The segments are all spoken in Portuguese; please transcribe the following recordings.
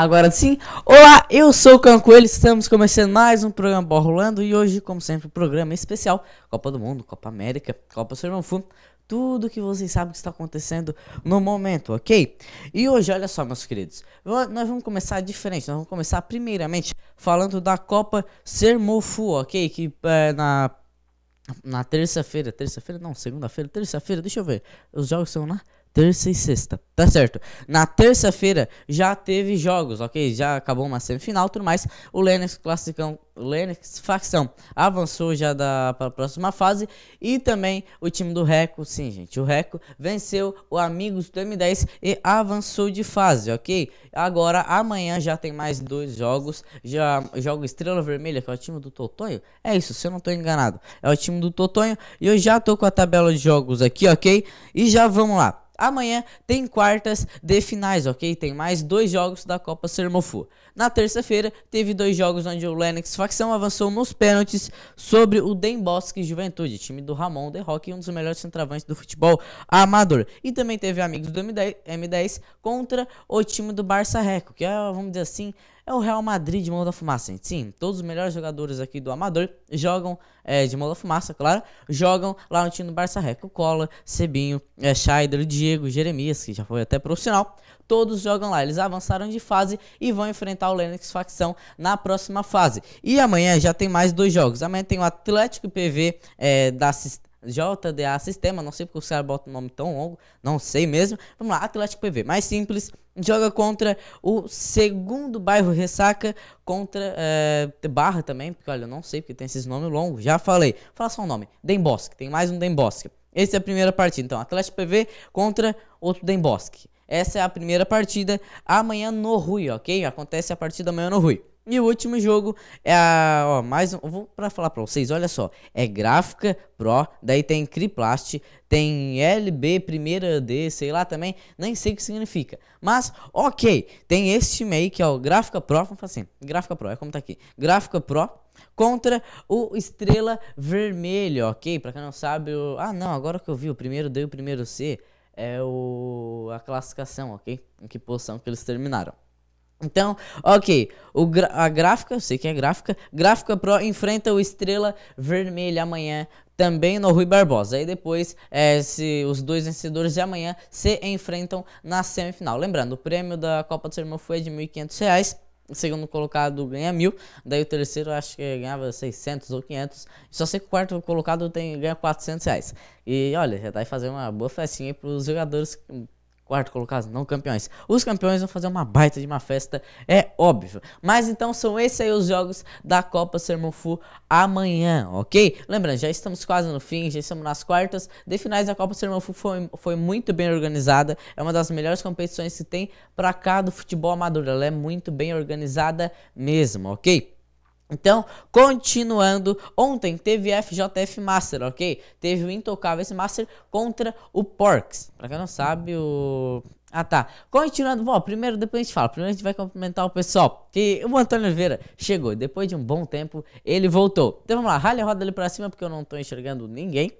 Agora sim, olá, eu sou o Cão Coelho, estamos começando mais um programa Bola Rolando e hoje, como sempre, um programa especial, Copa do Mundo, Copa América, Copa Sermão tudo que vocês sabem que está acontecendo no momento, ok? E hoje, olha só, meus queridos, nós vamos começar diferente, nós vamos começar primeiramente falando da Copa Sermofu, ok? Que é, na, na terça-feira, terça-feira não, segunda-feira, terça-feira, deixa eu ver, os jogos são na terça e sexta, tá certo? Na terça-feira já teve jogos, ok? Já acabou uma semifinal, tudo mais. O Lennox classicão, Lennox facção avançou já da para a próxima fase e também o time do Reco, sim, gente, o Reco venceu o Amigos do M10 e avançou de fase, ok? Agora amanhã já tem mais dois jogos, já joga Estrela Vermelha, que é o time do Totonho. É isso, se eu não tô enganado. É o time do Totonho e eu já tô com a tabela de jogos aqui, ok? E já vamos lá. Amanhã tem quartas de finais, ok? Tem mais dois jogos da Copa Sermofu. Na terça-feira, teve dois jogos onde o Lennox Facção avançou nos pênaltis sobre o Den Bosque Juventude, time do Ramon The Rock, um dos melhores centroavantes do futebol amador. E também teve amigos do M10, M10 contra o time do Barça Reco, que é, vamos dizer assim, é o Real Madrid de mão da fumaça. Sim, todos os melhores jogadores aqui do Amador jogam é, de mão da fumaça, claro, jogam lá no time do Barça Reco, Cola, Sebinho, é, Scheider, Diego, Jeremias, que já foi até profissional. Todos jogam lá, eles avançaram de fase e vão enfrentar o Lennox Facção na próxima fase. E amanhã já tem mais dois jogos. Amanhã tem o Atlético PV é, da JDA Sistema, não sei porque os caras botam o nome tão longo, não sei mesmo. Vamos lá, Atlético PV, mais simples, joga contra o segundo bairro Ressaca, contra é, Barra também, porque olha, eu não sei porque tem esses nomes longos, já falei. fala só um nome, Den Bosque, tem mais um Den Bosque. Essa é a primeira partida, então, Atlético PV contra outro Den Bosque. Essa é a primeira partida amanhã no Rui, ok? Acontece a partida amanhã no Rui. E o último jogo é a. Ó, mais um. Vou pra falar pra vocês, olha só. É gráfica Pro, daí tem Criplast, tem LB primeira D, sei lá também. Nem sei o que significa. Mas, ok. Tem este meio que é o Gráfica Pro. Vamos falar assim: Gráfica Pro, é como tá aqui. Gráfica Pro contra o Estrela Vermelho, ok? Pra quem não sabe, o... ah não, agora que eu vi, o primeiro D e o primeiro C é o... a classificação, ok? Em que posição que eles terminaram. Então, ok, a gráfica, eu sei que é gráfica, gráfica pro enfrenta o Estrela Vermelha amanhã também no Rui Barbosa. Aí depois, é, se os dois vencedores de amanhã se enfrentam na semifinal. Lembrando, o prêmio da Copa do Sermão foi de R$ 1.500. O segundo colocado ganha mil, daí o terceiro acho que ganhava 600 ou 500. Só sei que o quarto colocado tem, ganha 400 reais. E olha, já dá aí fazer uma boa festinha para os jogadores quarto colocados, não campeões. Os campeões vão fazer uma baita de uma festa, é óbvio. Mas então são esses aí os jogos da Copa Sermofu amanhã, ok? Lembrando, já estamos quase no fim, já estamos nas quartas de finais. A Copa Sermofu foi, foi muito bem organizada, é uma das melhores competições que tem para cá do futebol amador. Ela é muito bem organizada mesmo, ok? Então, continuando, ontem teve FJF Master, ok? Teve o Intocáveis Master contra o Porks. Pra quem não sabe, o. Ah tá. Continuando, bom, primeiro depois a gente fala. Primeiro a gente vai cumprimentar o pessoal. Que o Antônio Oliveira chegou. Depois de um bom tempo, ele voltou. Então vamos lá, ralha roda ali pra cima porque eu não tô enxergando ninguém.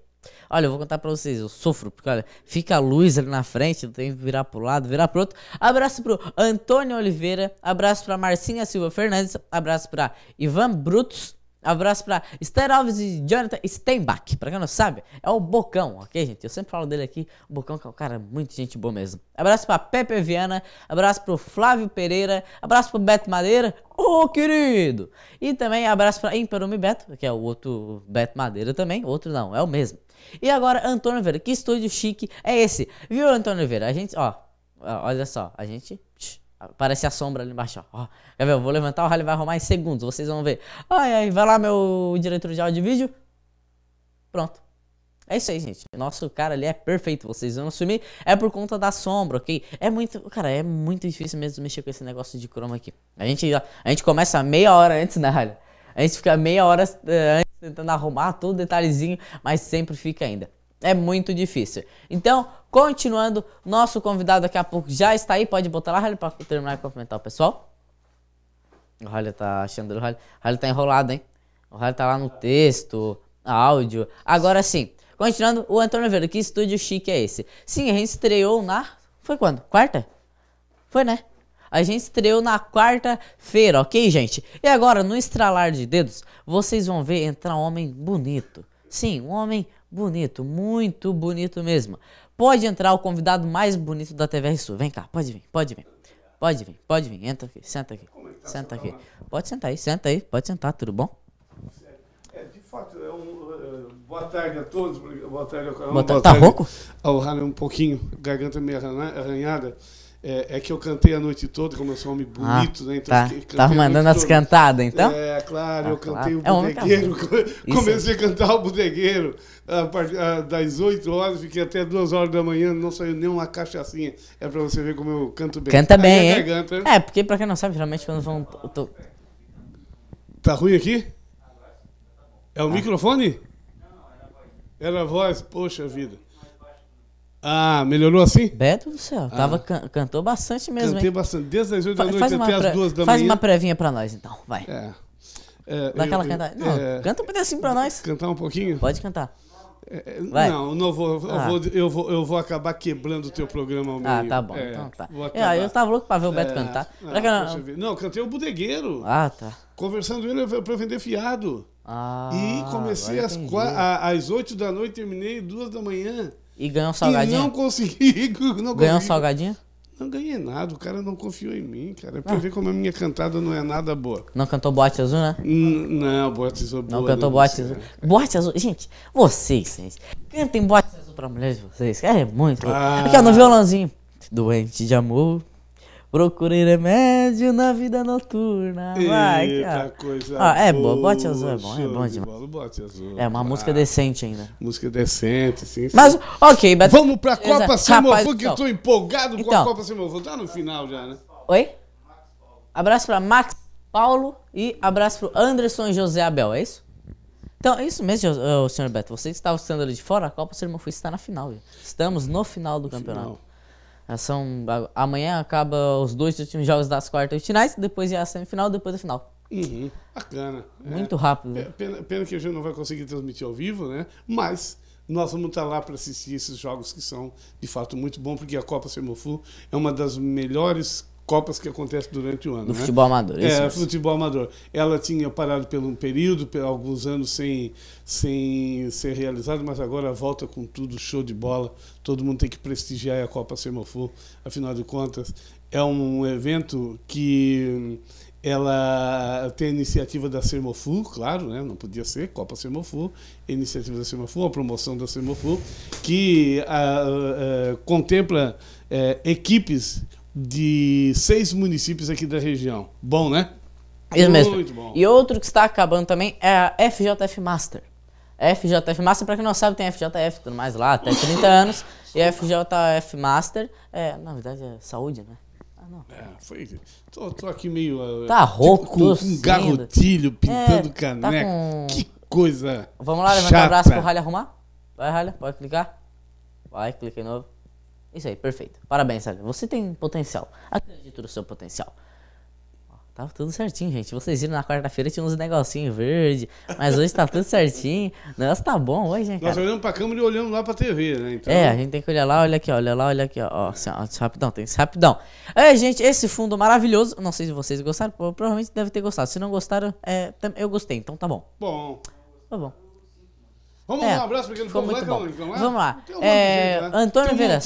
Olha, eu vou contar pra vocês, eu sofro, porque olha, fica a luz ali na frente, não tem que virar pro lado, virar pro outro. Abraço pro Antônio Oliveira, abraço pra Marcinha Silva Fernandes, abraço pra Ivan Brutos, abraço pra Esther Alves e Jonathan Steinbach. Pra quem não sabe, é o Bocão, ok, gente? Eu sempre falo dele aqui, o Bocão que é um cara muito gente boa mesmo. Abraço pra Pepe Viana, abraço pro Flávio Pereira, abraço pro Beto Madeira, ô oh, querido! E também abraço pra Imperumi Beto, que é o outro Beto Madeira também, outro não, é o mesmo. E agora, Antônio Oliveira, que estúdio chique é esse? Viu, Antônio Oliveira? A gente, ó, olha só, a gente. parece a sombra ali embaixo, ó. Gabriel, quer ver? Eu vou levantar, o Rally vai arrumar em segundos, vocês vão ver. Ai, ai, vai lá, meu diretor de áudio e vídeo. Pronto. É isso aí, gente. Nosso cara ali é perfeito. Vocês vão assumir. É por conta da sombra, ok? É muito. Cara, é muito difícil mesmo mexer com esse negócio de chroma aqui. A gente, a gente começa meia hora antes, né, Rally? A gente fica meia hora antes. Eh, tentando arrumar todo detalhezinho, mas sempre fica ainda. É muito difícil. Então, continuando, nosso convidado daqui a pouco já está aí. Pode botar lá, Rally, para terminar e cumprimentar o pessoal. O Rally tá achando. O Rally, está tá enrolado, hein? O Rally tá lá no texto, áudio. Agora sim, continuando, o Antônio Verde, que estúdio chique é esse? Sim, a gente estreou na. Foi quando? Quarta? Foi, né? A gente estreou na quarta-feira, ok, gente? E agora, no estralar de dedos, vocês vão ver entrar um homem bonito. Sim, um homem bonito, muito bonito mesmo. Pode entrar o convidado mais bonito da TVR Sul. Vem cá, pode vir, pode vir. Pode vir, pode vir. Entra aqui, senta aqui. É tá senta aqui. Pode sentar aí, senta aí, pode sentar, tudo bom? É, de fato, é um, é, boa tarde a todos. Boa tarde ao canal. Boa tarde. tá rouco? Ao um pouquinho, garganta meio arranhada. É, é, que eu cantei a noite toda, como eu sou um homem ah, bonito, ah, né? Então, tá. Tava mandando as cantadas, então? É, claro, ah, eu cantei claro. o é, tá bodegueiro. É comecei a cantar o bodegueiro a, a, das 8 horas, fiquei até 2 horas da manhã, não saiu nem uma cachaçinha. É pra você ver como eu canto bem. Canta bem, hein? É, porque pra quem não sabe, geralmente quando vão. Tô... Tá ruim aqui? É o ah. microfone? Era a voz, poxa vida. Ah, melhorou assim? Beto do céu. Ah. Tava, can, cantou bastante mesmo. Cantei hein? bastante. Desde as 8 da noite até as 2 da manhã. Faz uma prévinha pra nós, então. Vai. É. é Dá eu, aquela eu, cantada. Não, é, canta um pedacinho pra nós. Cantar um pouquinho? Pode cantar. É, é, vai. não, não vou eu, ah. vou, eu, vou, eu vou. acabar quebrando o teu programa ao ah, meio. Ah, tá bom. É, então tá. É, eu tava louco pra ver o Beto cantar. Ah, não... cantei o Budegueiro. Ah, tá. Conversando ele pra vender fiado. Ah, e comecei às, 8 da noite, terminei duas da manhã. E ganhou um salgadinho? E não consegui. Não ganhou um salgadinho? Não ganhei nada, o cara não confiou em mim, cara. pra ah. ver como a minha cantada não é nada boa. Não cantou boate azul, né? N não, boate azul é boa. Não cantou não, né? boate azul. bote é. Boate azul, gente, vocês, gente, cantem boate azul pra mulheres de vocês, é muito. Ah. Aqui, ó, no violãozinho. Doente de amor, Procurei remédio na vida noturna. Vai, Eita, cara. coisa ah, é boa. bom, Bote Azul é bom, é bom demais. Bola, bote azul, é uma música decente ainda. Música decente, sim. sim. Mas, ok. Mas... Vamos pra Copa Exato. Simão, eu tô então. empolgado com a então. Copa Simão. Vou tá no final já, né? Oi? Abraço pra Max Paulo e abraço pro Anderson José Abel, é isso? Então, é isso mesmo, senhor Beto. Você que estava estando ali de fora, a Copa Sermão foi estar na final. Viu? Estamos no final do campeonato. Final. É, são, amanhã acaba os dois últimos jogos das quartas e finais, depois é a semifinal, depois a final. Uhum, bacana. É, muito é, rápido. É, pena, pena, que a gente não vai conseguir transmitir ao vivo, né? Mas nós vamos estar lá para assistir esses jogos que são, de fato, muito bom, porque a Copa Semofu é uma das melhores Copas que acontecem durante o ano. No né? futebol amador. É, isso é, mesmo. futebol amador. Ela tinha parado por um período, por alguns anos sem, sem ser realizado, mas agora volta com tudo, show de bola. Todo mundo tem que prestigiar a Copa Semofu, afinal de contas. É um evento que ela tem a iniciativa da Semofu, claro, né? não podia ser, Copa Semofu, iniciativa da Semofu, a promoção da Semofu, que a, ah, a, ah, ah, contempla eh, equipes de seis municípios aqui da região. Bom, né? Isso mesmo. Muito bom. E outro que está acabando também é a FJF Master. FJF Master, para quem não sabe, tem FJF tudo mais lá, até 30 anos. E a FJF Master, é, na verdade, é saúde, né? Ah, não. É, foi. Tô, tô, aqui meio. Ah, tá tipo, rouco, tipo, com, um garrotilho pintando é, tá caneca. Tá com... Que coisa. Vamos lá, levantar o abraço pro Ralha arrumar? Vai, Ralha, pode clicar. Vai, clica de novo. Isso aí, perfeito. Parabéns, Sérgio. Você tem potencial. Acredito no seu potencial. tava tá tudo certinho, gente. Vocês viram na quarta-feira tinha uns negocinho verde, mas hoje tá tudo certinho. O negócio tá bom hoje, hein, cara? Nós olhamos pra câmera e olhamos lá pra TV, né? Então... É, a gente tem que olhar lá, olha aqui, olha lá, olha aqui, ó. assim, ó rapidão, tem que ser rapidão. É, gente, esse fundo maravilhoso. Não sei se vocês gostaram, provavelmente deve ter gostado. Se não gostaram, é, eu gostei, então tá bom. Bom. Tá bom. Vamos é, um abraço para aquele povo muito bom. Não é? Vamos lá. é, jeito, né? Antônio Oliveira,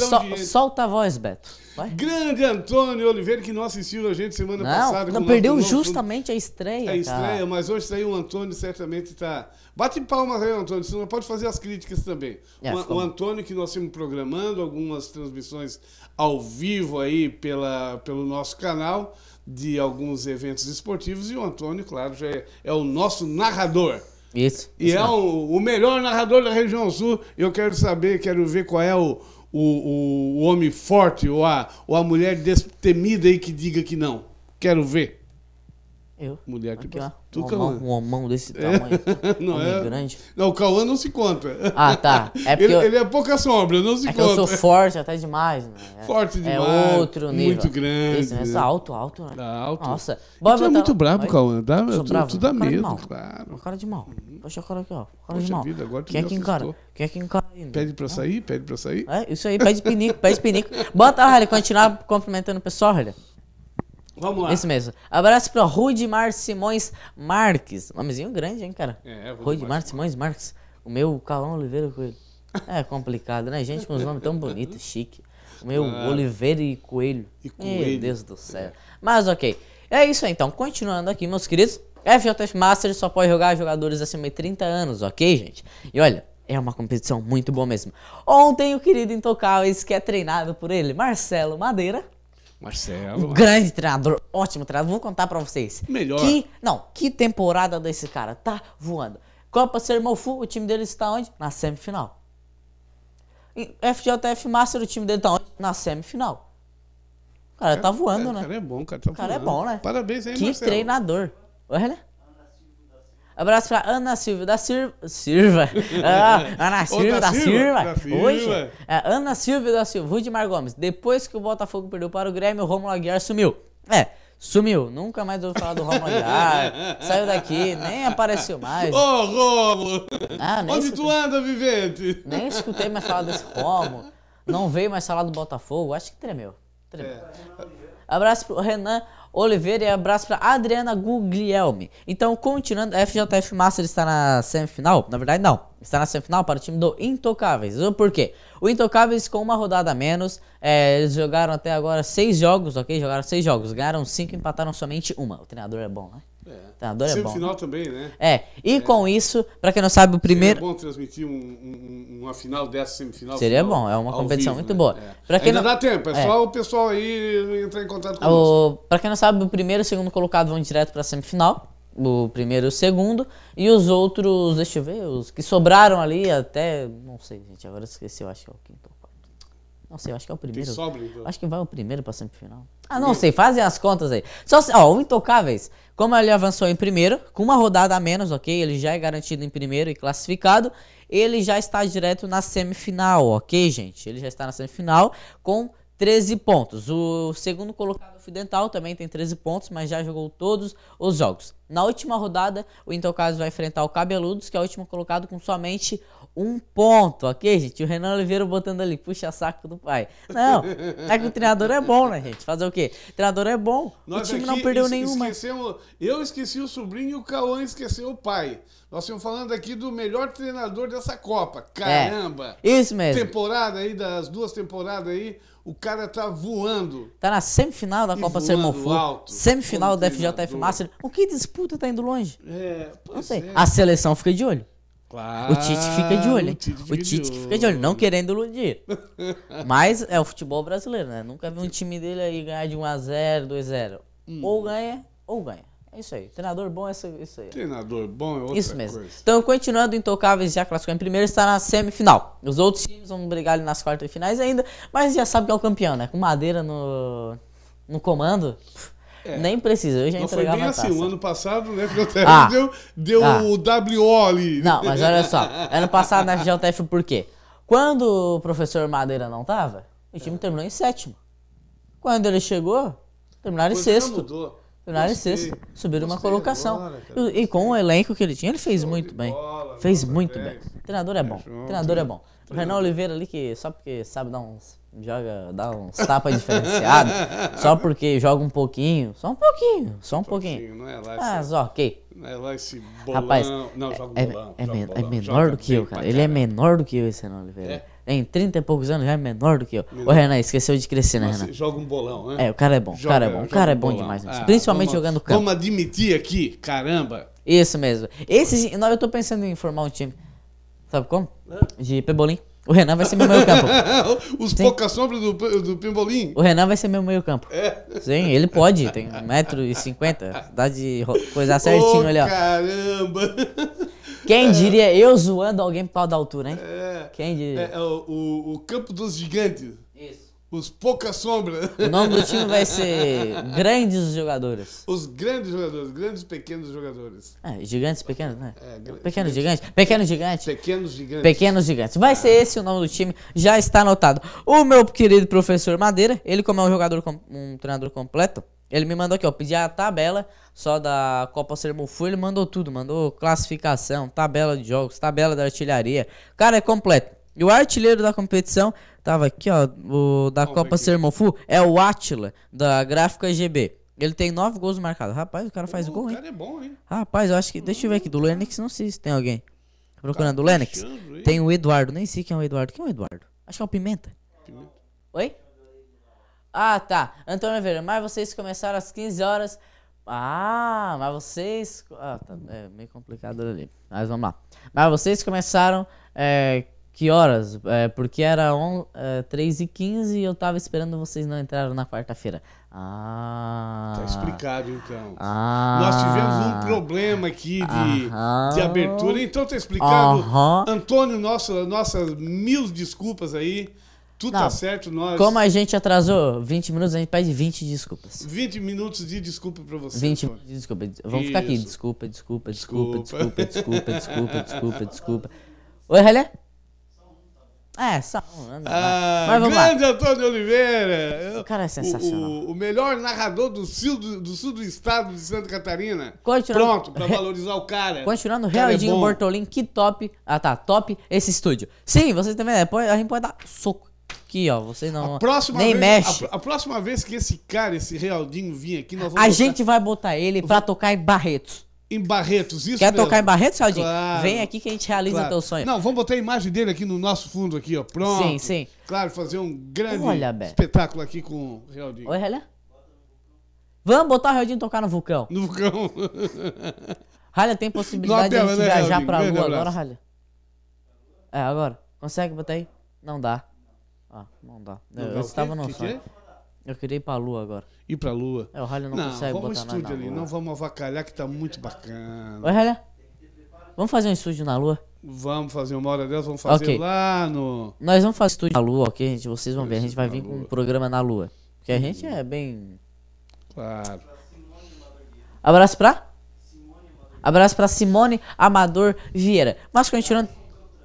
solta a voz, Beto. Vai. Grande Antônio Oliveira, que não assistiu a gente semana não, passada. Não, perdeu novo, justamente a estreia. É a estreia, cara. mas hoje saiu o Antônio, certamente está... Bate palmas aí, Antônio, senão pode fazer as críticas também. É, o, tá o Antônio, que nós estamos programando algumas transmissões ao vivo aí pela, pelo nosso canal de alguns eventos esportivos, e o Antônio, claro, já é, é o nosso narrador. Isso. E é o, o, melhor narrador da região sul. Eu quero saber, quero ver qual é o, o, o homem forte ou a, ou a mulher destemida aí que diga que não. Quero ver. Eu. Mulher que aqui, ó. Tu, um, Cauã. Um mão desse é. tamanho. Não é? grande. Não, o Cauã não se conta. Ah, tá. É porque ele, eu... ele é pouca sombra, não se é conta. eu sou forte até demais, né? É, forte demais. É outro nível. Muito grande. Isso, né? né? alto, alto, né? Tá alto. Nossa. Bora, tu é muito brabo, Cauã. Dá, tá? eu sou tu, bravo. tu dá medo, claro. Cara de mal. Poxa, uhum. cara aqui, ó. Cara Poxa de mal. Vida, agora tu Quem é que encara? Quem é que encara ainda? Né? Pede pra sair? Pede pra sair? É, isso aí. Pede pinico, pede pinico. Bota, olha, continuar cumprimentando o pessoal, olha. Vamos lá. Isso mesmo. Abraço para Rudimar Simões Marques. Nomezinho grande, hein, cara? É, é Rudimar Simões Marques. O meu Calão Oliveira Coelho. É complicado, né? Gente com os nomes tão bonitos, chique. O meu ah. Oliveira e Coelho. E Coelho. Meu Deus do é. céu. É. Mas ok. É isso aí, então. Continuando aqui, meus queridos. FJF Masters só pode jogar jogadores acima de 30 anos, ok, gente? E olha, é uma competição muito boa mesmo. Ontem o querido Intocáveis, que é treinado por ele, Marcelo Madeira, Marcelo. Um grande treinador, ótimo treinador. Vou contar para vocês. Melhor. Que, não, que temporada desse cara. Tá voando. Copa Sermofu, o time dele está onde? Na semifinal. FJF Master, o time dele está onde? Na semifinal. O cara, cara é, tá voando, cara, é, né? O cara é bom, cara. Tá o cara é voando. é bom, né? Parabéns aí, que Marcelo. Que treinador. Olha. Né? Abraço pra Ana Silva da Silva. Sirva. Ah, Ana Silva da, da Hoje. É, Ana Silva da Silva. Rudimar Gomes. Depois que o Botafogo perdeu para o Grêmio, o Romulo Aguiar sumiu. É, sumiu. Nunca mais ouvi falar do Romulo Aguiar. Saiu daqui, nem apareceu mais. Ô, oh, Romulo! Ah, Onde escutei, tu anda, vivente? Nem escutei mais falar desse Romulo. Não veio mais falar do Botafogo. Acho que tremeu. Tremeu. É. Abraço pro Renan Oliveira e abraço para Adriana Guglielmi. Então, continuando, a FJF Master está na semifinal? Na verdade, não. Está na semifinal para o time do Intocáveis. Por quê? O Intocáveis, com uma rodada a menos, é, eles jogaram até agora seis jogos, ok? Jogaram seis jogos, ganharam cinco, empataram somente uma. O treinador é bom, né? É. Tá, dor é bom. final também, né? É. E é. com isso, para quem não sabe, o primeiro. Seria bom transmitir um, um, uma final dessa semifinal. Seria final, bom, é uma competição vivo, muito né? boa. É. quem Ainda não... dá tempo, é, é, só o pessoal aí entrar em contato com o... Para quem não sabe, o primeiro e o segundo colocado vão direto para a semifinal. O primeiro e o segundo. E os outros, deixa eu ver, os que sobraram ali até. Não sei, gente, agora esqueci, eu acho que é o quinto. Não sei, eu acho que é o primeiro. sobra, então. Acho que vai o primeiro pra semifinal. Ah, não sei, fazem as contas aí. Só, ó, o Intocáveis como ele avançou em primeiro, com uma rodada a menos, ok? Ele já é garantido em primeiro e classificado. Ele já está direto na semifinal, ok, gente? Ele já está na semifinal com 13 pontos. O segundo colocado fui dental também tem 13 pontos, mas já jogou todos os jogos. Na última rodada, o Intocas vai enfrentar o Cabeludos, que é o último colocado com somente um ponto, ok, gente? O Renan Oliveira botando ali, puxa saco do pai. Não, é que o treinador é bom, né, gente? Fazer o quê? O treinador é bom, Nós o time não perdeu nenhuma. Esquecemos, eu esqueci o sobrinho e o Cauã esqueceu o pai. Nós estamos falando aqui do melhor treinador dessa Copa. É. Caramba! É, isso mesmo. Temporada aí, das duas temporadas aí, o cara tá voando. Tá na semifinal da Copa Sermofu. Semifinal do FJF Master. O que disputa tá indo longe? É, não sei. É. A seleção fica de olho. Claro, o Tite fica de olho. O Tite, o Tite que fica de olho, não querendo iludir. Mas é o futebol brasileiro, né? Nunca vi um time dele aí ganhar de 1x0, 2x0. Hum. Ou ganha, ou ganha. É isso aí. Treinador bom é isso aí. Treinador bom é outra Isso mesmo. Coisa. Então, continuando, Intocáveis já classificou em primeiro, está na semifinal. Os outros times vão brigar ali nas quartas finais ainda, mas já sabe que é o campeão, né? Com madeira no, no comando. É. Nem precisa, eu já Não foi bem assim, o ano passado, né, FGTF ah, deu, deu ah. o WO ali. Não, mas olha só, ano passado na FGLTF por quê? Quando o professor Madeira não estava, o time é. terminou em sétimo. Quando ele chegou, terminaram em sexto. Mudou. United States subiram uma colocação. Agora, e, e, com o elenco que ele tinha, ele fez muito bem. Bola, fez muito é bem. Treinador é bom. Treinador é bom. O Renan Oliveira ali, que só porque sabe dar uns. Joga, dá uns tapas diferenciados. só porque joga um pouquinho. Só um pouquinho. Só um, pouquinho. pouquinho. Não é lá esse, Mas ok. Não é lá esse bolão. Rapaz, não, joga um é, bolão, é, é, joga é, menor do que eu, cara. Ele é menor do que eu, esse Renan Oliveira. É. Em 30 e poucos anos, já é menor do que eu. Menor. Ô, Renan, esqueceu de crescer, né, Renan? Joga um bolão, né? É, o cara é bom, o cara é bom, o cara é bom, demais. Ah, Principalmente vamos, jogando campo. Vamos admitir aqui, caramba. Isso mesmo. Esse, eu tô pensando em formar um time, sabe como? De pebolim. O Renan vai ser meu meio campo. Os poucas sombras do, do Pimbolim. O Renan vai ser meu meio campo. É. Sim, ele pode. Tem 1,50m. Dá de coisar certinho oh, ali, ó. Caramba! Quem é. diria eu zoando alguém por causa da altura, hein? É. Quem diria? É, é o, o Campo dos Gigantes. Isso. Os Pouca Sombra. O nome do time vai ser Grandes Jogadores. Os Grandes Jogadores, Grandes Pequenos Jogadores. É, gigantes Pequenos, né? É, Pequenos Gigantes. Pequenos Gigantes. Pequenos Gigantes. Pequenos Gigantes. Vai ah. ser esse o nome do time, já está anotado. O meu querido professor Madeira, ele como é um jogador, um treinador completo, ele me mandou aqui, ó, pedi a tabela só da Copa Sermofu, ele mandou tudo, mandou classificação, tabela de jogos, tabela da artilharia. Cara, é completo. E o artilheiro da competição tava aqui, ó, o da Copa Sermofu, é o Atila, da Gráfica GB. Ele tem nove gols marcados. Rapaz, o cara faz gol, hein? O cara é bom, hein? Rapaz, eu acho que. Deixa eu ver aqui. Do Lennox, não sei se tem alguém. Tá Procurando tá o Lennox. Tem o Eduardo. Nem sei quem é o Eduardo. Quem é o Eduardo? Acho que é o Pimenta. Pimenta. Oi? Ah, tá. Antônio Oliveira, mas vocês começaram às 15 horas. Ah, mas vocês. Ah, tá. É meio complicado ali. Mas vamos lá. Mas vocês começaram. É, que horas? É, porque era on, é, 3h15 e eu tava esperando vocês não entraram na quarta-feira. Ah. Tá explicado então. Ah, Nós tivemos um problema aqui de, de abertura, então tá explicado. Antônio, nosso, nossas mil desculpas aí. Tudo tá certo, nós. Como a gente atrasou 20 minutos, a gente pede 20 desculpas. 20 minutos de desculpa pra você. 20 minutos de desculpa. Vamos Isso. ficar aqui. Desculpa, desculpa, desculpa, desculpa, desculpa, desculpa, desculpa, desculpa. Oi, Relé? É, só um. Né? Ah, Mas vamos grande lá. Antônio Oliveira. O cara é sensacional. O, o melhor narrador do sul do, do sul do, estado de Santa Catarina. Continuando, Pronto, pra valorizar o cara. Continuando, Real é Bortolim, que top. Ah, tá, top esse estúdio. Sim, vocês também, né? a gente pode dar soco aqui, ó. Você não. A próxima nem vez, mexe. A, a, próxima vez que esse cara, esse Realdinho, vir aqui, nós vamos. A botar... gente vai botar ele pra tocar em Barretos. Em Barretos, isso Quer mesmo. tocar em Barretos, Realdinho? Claro, Vem aqui que a gente realiza claro. teu sonho. Não, vamos botar a imagem dele aqui no nosso fundo, aqui, ó. Pronto. Sim, sim. Claro, fazer um grande Olha, espetáculo aqui com o Realdinho. Oi, Helena? Vamos botar o Realdinho tocar no vulcão. No vulcão. Ralha, tem possibilidade de a gente né, viajar Realdinho? pra Lua agora, Ralha? É, agora. Consegue botar aí? Não dá. Ah, não dá. Não, é, eu é estava no que sonho. Eu queria ir pra lua agora. Ir pra lua? É, o Ralha não, não consegue vamos botar estúdio ali, não vamos avacalhar que tá muito bacana. Oi, Ralha? Vamos fazer um estúdio na lua? Vamos fazer uma hora dessa, vamos fazer okay. lá no. Nós vamos fazer estúdio na lua, ok? Gente, vocês vão ver, a gente vai vir com um programa na lua. Porque a hum. gente é bem. Claro. Abraço pra? Abraço pra Simone Amador Vieira. Mas continuando.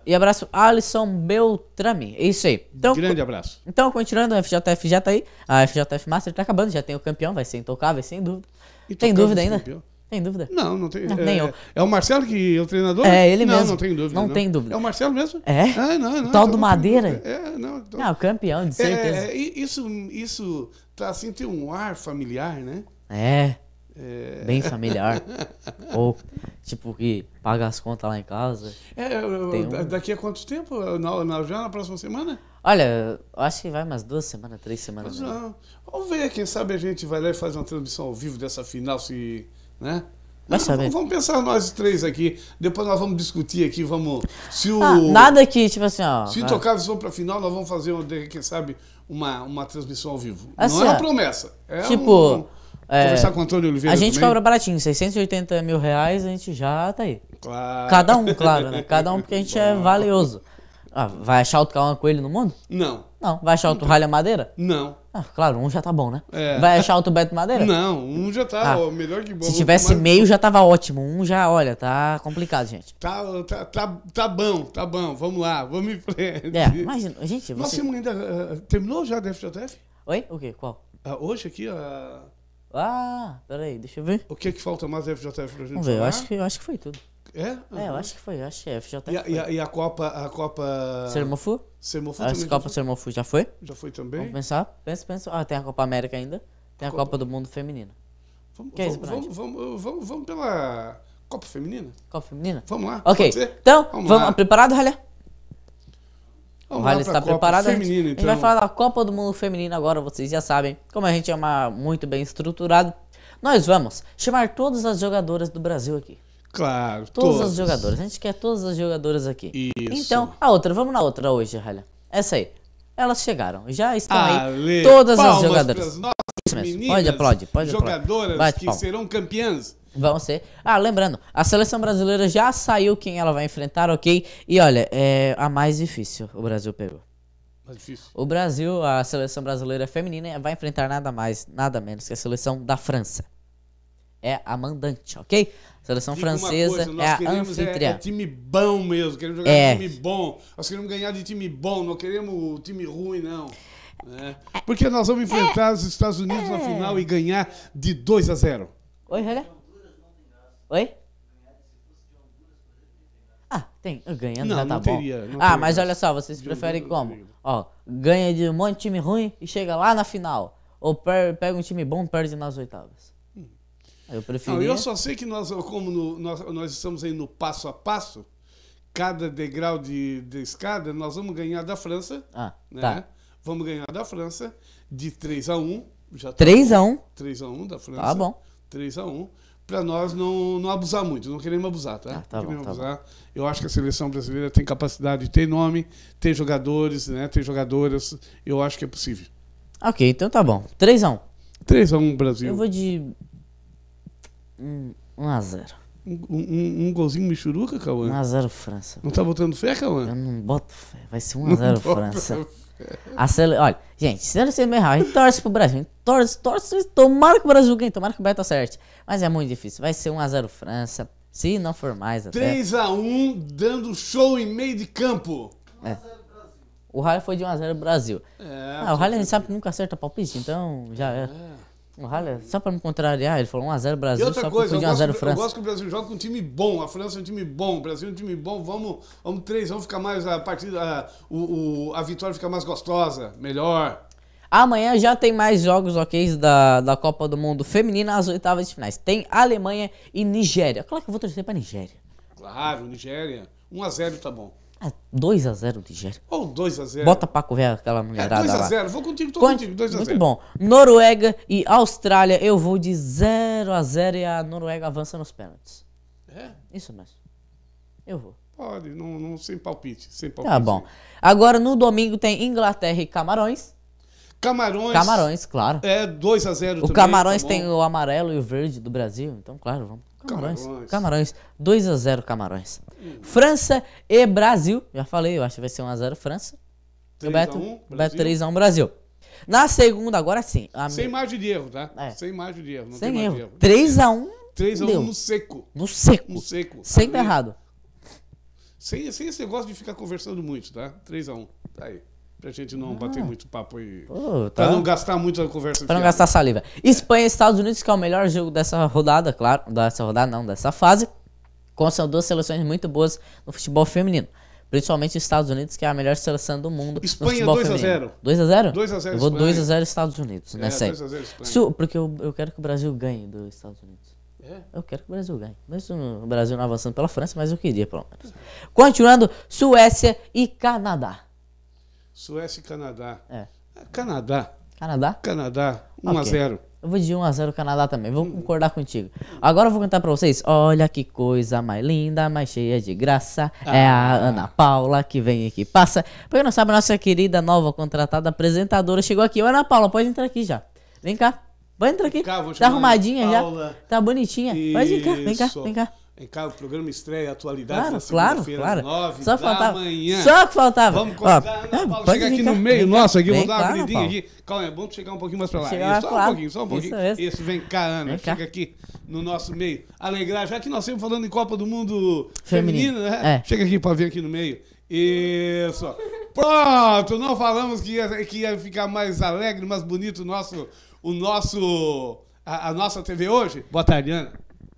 E abraço Alisson Beltrami. É isso aí. Então, Grande abraço. Então, continuando, a FJF já tá aí. A FJF Master tá acabando, já tem o campeão, vai ser intocável, sem dúvida. E tem dúvida ainda? Campeão? Tem dúvida? Não, não tem. Não, é, nem eu. É o Marcelo que é o treinador? É, ele não, mesmo. Não, não tem dúvida. Não, não, tem dúvida. É o Marcelo mesmo? É? Ah, não, não. O tal então, do Madeira? É, não. Ah, então... Não, campeão, de é, certeza. É, isso, isso tá assim, tem um ar familiar, né? É. É. Bem familiar. Ou, tipo, que paga as contas lá em casa. É, um... daqui a quanto tempo? Na, na, já na próxima semana? Olha, acho que vai umas duas semanas, três semanas. Mas, não. Vamos ver, quem sabe a gente vai lá e faz uma transmissão ao vivo dessa final, se. né? Vai saber. Vamos pensar nós três aqui. Depois nós vamos discutir aqui, vamos. Se o. Ah, nada aqui, tipo assim, ó. Se tocar se for pra final, nós vamos fazer, quem sabe, uma, uma transmissão ao vivo. Assim, não é uma promessa. É tipo. Um, é, Conversar com o Antônio Oliveira. A gente também. cobra baratinho, 680 mil reais, a gente já tá aí. Claro. Cada um, claro, né? Cada um porque a gente é Bom. é valioso. Ah, vai achar outro Calma Coelho no mundo? Não. Não. Vai achar outro Ralha Madeira? Não. Ah, claro, um já tá bom, né? É. Vai achar outro Beto Madeira? Não, um já tá ah, ó, melhor que bom. Se tivesse mais... meio já tava ótimo. Um já, olha, tá complicado, gente. Tá, tá, tá, tá bom, tá bom. Vamos lá, vamos em frente. É, mas, gente... Você... Nossa, ainda uh, terminou já da FJF? Oi? O quê? Qual? Uh, hoje aqui, a... Uh... Ah, peraí, deixa eu ver. O que é que falta mais FJF pra gente Vamos ver, eu acho, que, eu acho que foi tudo. É? Uhum. É, eu acho que foi, eu acho que é FJF. E a, e a, e a Copa... A Copa... Sermofu? Sermofu a Copa Sermofu já foi? Já foi também. Vamos pensar? Pensa, pensa. Ah, tem a Copa América ainda. Tem a, Copa... Copa... do Mundo Feminina. Vamos, é vamos, vamos, vamos, vamos, vamos pela Copa Feminina? Copa Feminina? Vamos lá. Ok. Então, vamos, vamos lá. preparado, Ralha? O Rally está preparado. Feminino, a gente, então. a gente vai então. falar da Copa do Mundo Feminino agora, vocês já sabem. Como a gente é uma, muito bem estruturado, nós vamos chamar todas as jogadoras do Brasil aqui. Claro, todas. Todas as jogadoras. A gente quer todas as jogadoras aqui. Isso. Então, a outra, vamos na outra hoje, Ralha. Essa aí. Elas chegaram. Já estão Ale, aí todas as jogadoras. Pode, Isso Meninas, pode aplaudir, pode Jogadoras aplaudir. que serão campeãs Vão ser. Ah, lembrando, a seleção brasileira já saiu quem ela vai enfrentar, ok? E olha, é a mais difícil o Brasil pegou. Mais difícil. O Brasil, a seleção brasileira feminina, vai enfrentar nada mais, nada menos que a seleção da França. É a mandante, ok? A seleção Digo francesa coisa, é a anfitriã. É, é, time bom mesmo, queremos jogar é. time bom. Nós queremos ganhar de time bom, não queremos time ruim, não. É. é. Porque nós vamos é. enfrentar os Estados Unidos na é. final e ganhar de 2 a 0. Oi, olha. Oi? Ah, tem. Ganhando não, já tá não bom. Teria, não ah, mas olha só, vocês preferem como? Ó, ganha de um monte de time ruim e chega lá na final. Ou pega um time bom e perde nas oitavas. Hum. Eu prefiro. Eu só sei que nós, como no, nós, nós estamos aí no passo a passo, cada degrau de, de escada, nós vamos ganhar da França. Ah, né? tá. Vamos ganhar da França de 3 a 1 já tá 3 a 1 3 a 1 da tá França. Tá bom. 3 a 1 para nós não, não abusar muito, não queremos abusar, tá? Ah, tá, bom, tá abusar. Eu acho que a seleção brasileira tem capacidade, de ter nome, ter jogadores, né? Tem jogadoras. Eu acho que é possível. Ok, então tá bom. 3x1. 3x1 Brasil. Eu vou de 1x0. Um, um, um, golzinho Michuruca, Cauã? 1x0 França. Não tá botando fé, Cauã? Eu não boto fé. Vai ser 1x0 França. A sele... Olha, gente, se não sendo errar, a gente torce pro Brasil. A gente torce, torce, tomara que o Brasil ganhe, tomara que o Beto tá acerte. Mas é muito difícil. Vai ser 1x0 França, se não for mais até. 3x1, dando show em meio de campo. É. O Rally foi de 1x0 Brasil. É, ah, o Rally a gente sabe que nunca acerta palpite, então já é. é só pra me contrariar, ele falou 1x0 Brasil, e outra só coisa, que eu, França. eu gosto que o Brasil joga com um time bom, a França é um time bom, o Brasil é um time bom, vamos, vamos três, vamos ficar mais, a partida, a, o, o, a vitória fica mais gostosa, melhor. Amanhã já tem mais jogos ok da, da Copa do Mundo Feminina, as oitavas de finais. Tem Alemanha e Nigéria. Claro que eu vou torcer pra Nigéria. Claro, Nigéria. 1x0 tá bom. 2x0 Nigéria. Ou 2x0. Bota pra correr aquela é, mulherada. É 2x0, vou contigo, tô Conti... contigo. 2x0. Muito bom. Noruega e Austrália, eu vou de 0x0 e a Noruega avança nos pênaltis. É? Isso mesmo. Eu vou. Pode, não, não, sem palpite. Sem tá palpite. Tá bom. Agora no domingo tem Inglaterra e Camarões. Camarões. Camarões, claro. É 2x0 O Camarões tá tem o amarelo e o verde do Brasil, então, claro, vamos. Camarões. Camarões. Camarões. 2x0 Camarões. França e Brasil. Já falei, eu acho que vai ser 1x0 França. 3 Beto, a 1, Beto 3x1 Brasil. Na segunda, agora sim. A... Sem margem de erro, tá? É. Sem margem de erro. Não Sem tem erro. erro. 3x1. 3x1 no seco. No seco. No seco. Sem tá errado. Sem, sem esse negócio de ficar conversando muito, tá? 3x1. Tá aí. Pra gente não ah. bater muito papo aí. tá. Pra não gastar muito a conversa. Pra não gastar saliva. Espanha e Estados Unidos, que é o melhor jogo dessa rodada, claro. Dessa rodada, não, dessa fase. São duas seleções muito boas no futebol feminino. Principalmente os Estados Unidos, que é a melhor seleção do mundo. Espanha 2x0. 2x0? 2x0. Eu vou 2x0 Estados Unidos, né, É, 2 a 0, Isso, porque eu, eu, quero que o Brasil ganhe dos Estados Unidos. É. Eu quero que o Brasil ganhe. Mas o Brasil não avançando pela França, mas eu queria, pelo menos. Continuando, Suécia e Canadá. Suécia e Canadá. É. Canadá. Canadá? Canadá, 1 x a 0. Eu vou de 1 a 0 Canadá também, vou concordar contigo. Agora eu vou cantar pra vocês. Olha que coisa mais linda, mais cheia de graça. Ah. É a ah. Ana Paula que vem e passa. Porque não sabe, nossa querida nova contratada apresentadora chegou aqui. Ô, Ana Paula, pode entrar aqui já. Vem cá. Vai entrar aqui. Cá, tá arrumadinha já. Tá bonitinha. Isso. Pode vir cá, vem cá, vem cá em casa o programa estreia atualidade claro, claro, claro. nove Só da faltava. manhã. Só que faltava. Vamos convidar Ó, é, Paula, chegar aqui no meio nosso, aqui, vou dar uma claro, aqui. Calma, é bom chegar um pouquinho mais pra lá. Chegar, só um pouquinho, só um pouquinho. Isso, isso. isso vem cá, Ana, vem chega cá. aqui no nosso meio. Alegrar, já que nós estamos falando em Copa do Mundo Feminino, feminina, né? É. Chega aqui pra vir aqui no meio. Isso. Pronto, não falamos que ia, que ia ficar mais alegre, mais bonito o nosso, o nosso, a, a nossa TV hoje. Boa tarde, Ana.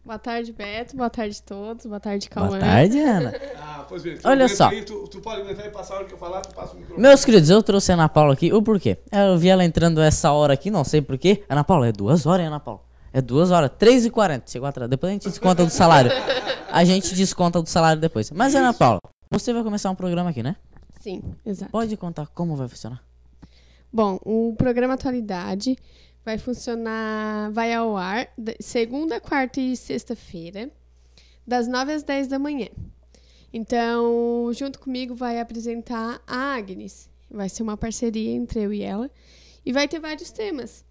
Boa tarde, Beto. Boa tarde a todos. Boa tarde, Calma. Boa tarde, Ana. ah, pois bem. Olha só. Aí, tu, tu, pode aguentar e passar a hora que eu falar, tu passa o microfone. Meus queridos, eu trouxe a Ana Paula aqui. O porquê? Eu vi ela entrando essa hora aqui, não sei porquê. Ana Paula, é duas horas, hein, Ana Paula? É duas horas, três e quarenta, chegou atrás. Depois a gente desconta do salário. A gente desconta do salário depois. Mas, Ana Paula, você vai começar um programa aqui, né? Sim, exato. Pode contar como vai funcionar? Bom, o programa Atualidade Vai funcionar, vai ao ar segunda, quarta e sexta-feira, das 9 às 10 da manhã. Então, junto comigo vai apresentar a Agnes. Vai ser uma parceria entre eu e ela. E vai ter vários temas,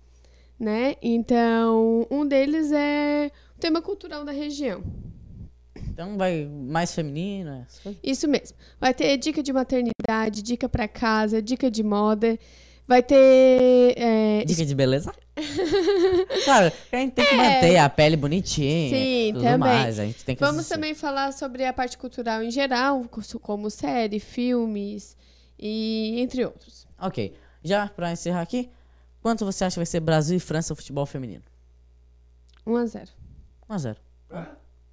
né? Então, um deles é o tema cultural da região. Então vai mais feminino Isso mesmo. Vai ter dica de maternidade, dica para casa, dica de moda, Vai ter. É... Dica de beleza? claro, a gente tem que é. manter a pele bonitinha. Sim, tudo também. Mais. A gente tem que Vamos assistir. também falar sobre a parte cultural em geral, como série, filmes e entre outros. Ok. Já pra encerrar aqui, quanto você acha que vai ser Brasil e França no futebol feminino? 1x0. 1x0.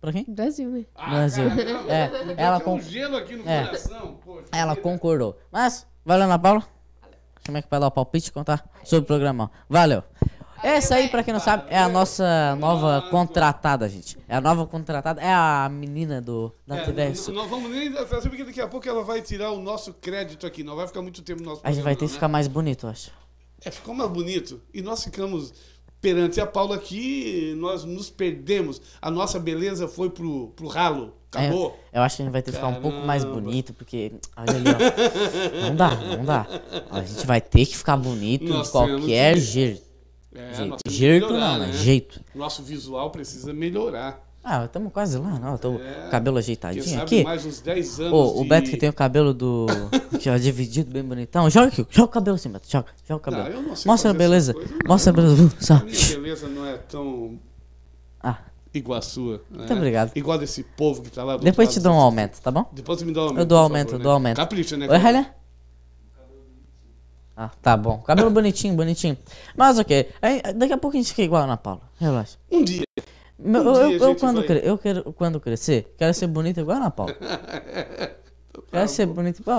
Pra quem? Brasil, né? Ah, Brasil. Cara, é, ela um conc... gelo aqui no é. coração. Poxa, ela vida. concordou. Mas, vai lá, Ana Paula. Como é que vai dar o palpite contar sobre o programa? Valeu. Ah, Essa aí, pra quem não tá, sabe, é a nossa nova contratada, gente. É a nova contratada, é a menina do, da é, TV Sul. Nós vamos nem fazer porque daqui a pouco ela vai tirar o nosso crédito aqui. Não vai ficar muito tempo no nosso A gente vai ter que né? ficar mais bonito, eu acho. É, ficou mais bonito. E nós ficamos perante a Paula aqui, nós nos perdemos. A nossa beleza foi pro, pro ralo. Acabou? É, eu acho que a gente vai ter que ficar um pouco mais bonito, porque. Olha ali, ó. não dá, não dá. A gente vai ter que ficar bonito Nossa, de qualquer jeito. É, jeito, jeito melhorar, não, né? jeito. Nosso visual precisa melhorar. Ah, estamos quase lá, não. Tô é, cabelo ajeitadinho aqui. mais uns 10 anos. Oh, de... O Beto que tem o cabelo do. já é dividido, bem bonitão. Joga aqui, joga o cabelo assim, Beto. Joga, joga o cabelo. Não, não Mostra a beleza. Coisa, Mostra a beleza. Só. Minha beleza não é tão. Ah igual a sua. Né? Muito é? obrigado. Igual desse povo que tá lá. Depois te dou um aumento, tá bom? Depois me dá um aumento. Eu dou aumento, favor, eu né? dou aumento. Capricha, né? Oi, Helena? Ah, tá bom. Cabelo bonitinho, bonitinho. Mas ok. Aí, daqui a pouco a gente fica igual a Ana Paula. Relaxa. Um dia. um eu, dia eu, eu, quando vai... eu quero, quando crescer, quero ser bonito igual a Ana Paula. É assim, é é, vai ser bonito. Pô.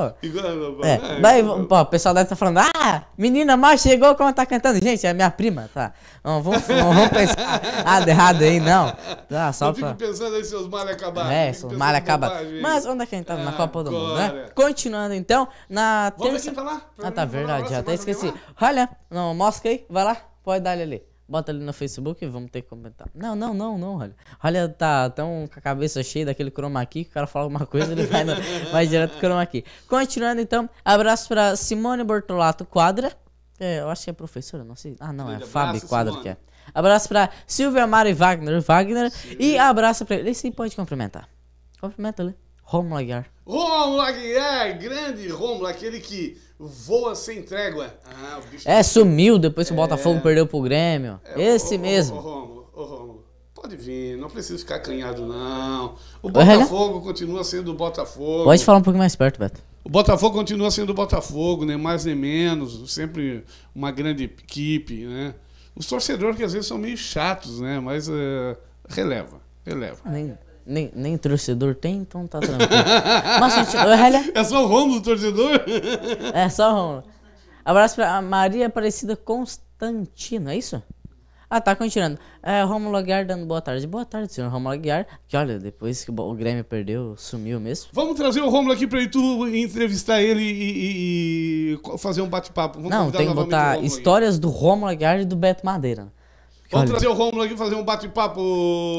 É. Daí, pô, o pessoal deve estar tá falando, ah, menina mais chegou quando tá cantando. Gente, é minha prima, tá? Não, vamos, não vamos pensar nada ah, errado aí, não. Tá, só pra... fique pensando aí seus malha acabados. É, seus malha acabados. Mas onde é que a gente tava? Tá? na Copa do Mundo, né? Continuando então, na terça... Vamos aqui tá lá. Ah, tá, verdade, já até esqueci. Olha, não, mostra aí, vai lá, pode dar ali bota ali no Facebook e vamos ter que comentar. Não, não, não, não, olha. Olha, tá tão com a cabeça cheia daquele chroma aqui que o cara fala alguma coisa, ele vai, no, vai direto pro chroma aqui. Continuando então, abraço para Simone Bortolato Quadra. É, eu acho que é professora, não sei. Ah, não, é Fábio Quadra que é. Abraço para Silvia Mari Wagner, Wagner. E abraço para ele. Esse pode cumprimentar. Cumprimenta ele. Né? Romulo Aguiar. Romulo Aguiar, grande Romulo, aquele que voa sem trégua. Ah, é, sumiu depois que o é. Botafogo perdeu pro Grêmio. É, Esse mesmo. Ô, Romulo, ô, Romulo, pode vir, não precisa ficar acanhado, não. O Botafogo continua sendo o Botafogo. Pode falar um pouquinho mais perto, Beto. O Botafogo continua sendo o Botafogo, nem né? mais nem menos. Sempre uma grande equipe, né? Os torcedores que às vezes são meio chatos, né? Mas uh, releva, releva. Nem, nem torcedor tem, então tá tranquilo. Nossa, olha. É só o Rômulo torcedor? é, só o Rômulo. Abraço pra Maria Aparecida Constantino, é isso? Ah, tá, continuando. É, Romulo Aguiar dando boa tarde. Boa tarde, senhor Romulo Aguiar. Que olha, depois que o Grêmio perdeu, sumiu mesmo. Vamos trazer o Romulo aqui pra tu entrevistar ele e, e, e fazer um bate-papo. Não, tem que botar histórias aí. do Romulo Aguiar e do Beto Madeira. Vamos Olha. trazer o Romulo aqui fazer um bate-papo,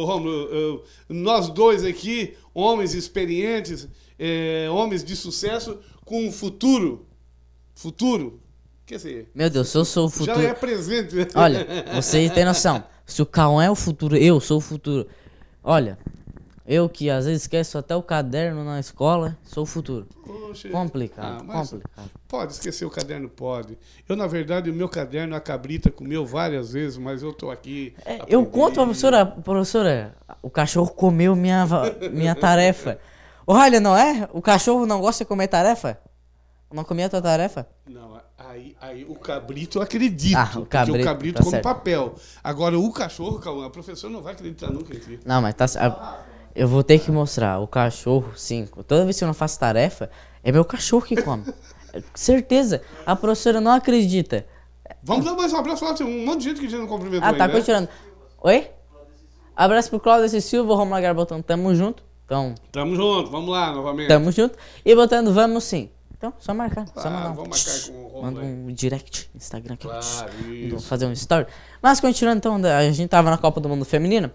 Romulo. Nós dois aqui, homens experientes, é, homens de sucesso, com um futuro. Futuro. Quer dizer. É Meu Deus, eu sou o futuro. Já é presente. Olha, vocês têm noção. Se o Cauã é o futuro, eu sou o futuro. Olha, eu que às vezes esqueço até o caderno na escola, sou o futuro. Poxa. Complicado, ah, complicado. Pode esquecer o caderno, pode. Eu, na verdade, o meu caderno, a cabrita comeu várias vezes, mas eu tô aqui. É, eu conto pra professora, professora, o cachorro comeu minha, minha tarefa. Olha, não é? O cachorro não gosta de comer tarefa? Não comia a tua tarefa? Não, aí, aí o cabrito eu acredito. Ah, o cabrito, porque o cabrito tá come certo. papel. Agora, o cachorro, a professora não vai acreditar nunca. Aqui. Não, mas tá certo. Eu vou ter que mostrar o cachorro sim. Toda vez que eu não faço tarefa, é meu cachorro que come. Certeza. A professora não acredita. Vamos dar mais um abraço lá, tem um monte de gente que já não cumprimentou Ah, tá, aí, né? continuando. Né? Oi? Abraço pro Cláudio Silva, Romulo Garbotão, tamo junto. Então, tamo junto, vamos lá novamente. Tamo junto. E botando vamos sim. Então, só marcar. Ah, só mandar um, vamos marcar com o Romulo. Manda um direct Instagram aqui. Claro, Vamos fazer um story. Mas continuando, então, a gente tava na Copa do Mundo Feminino.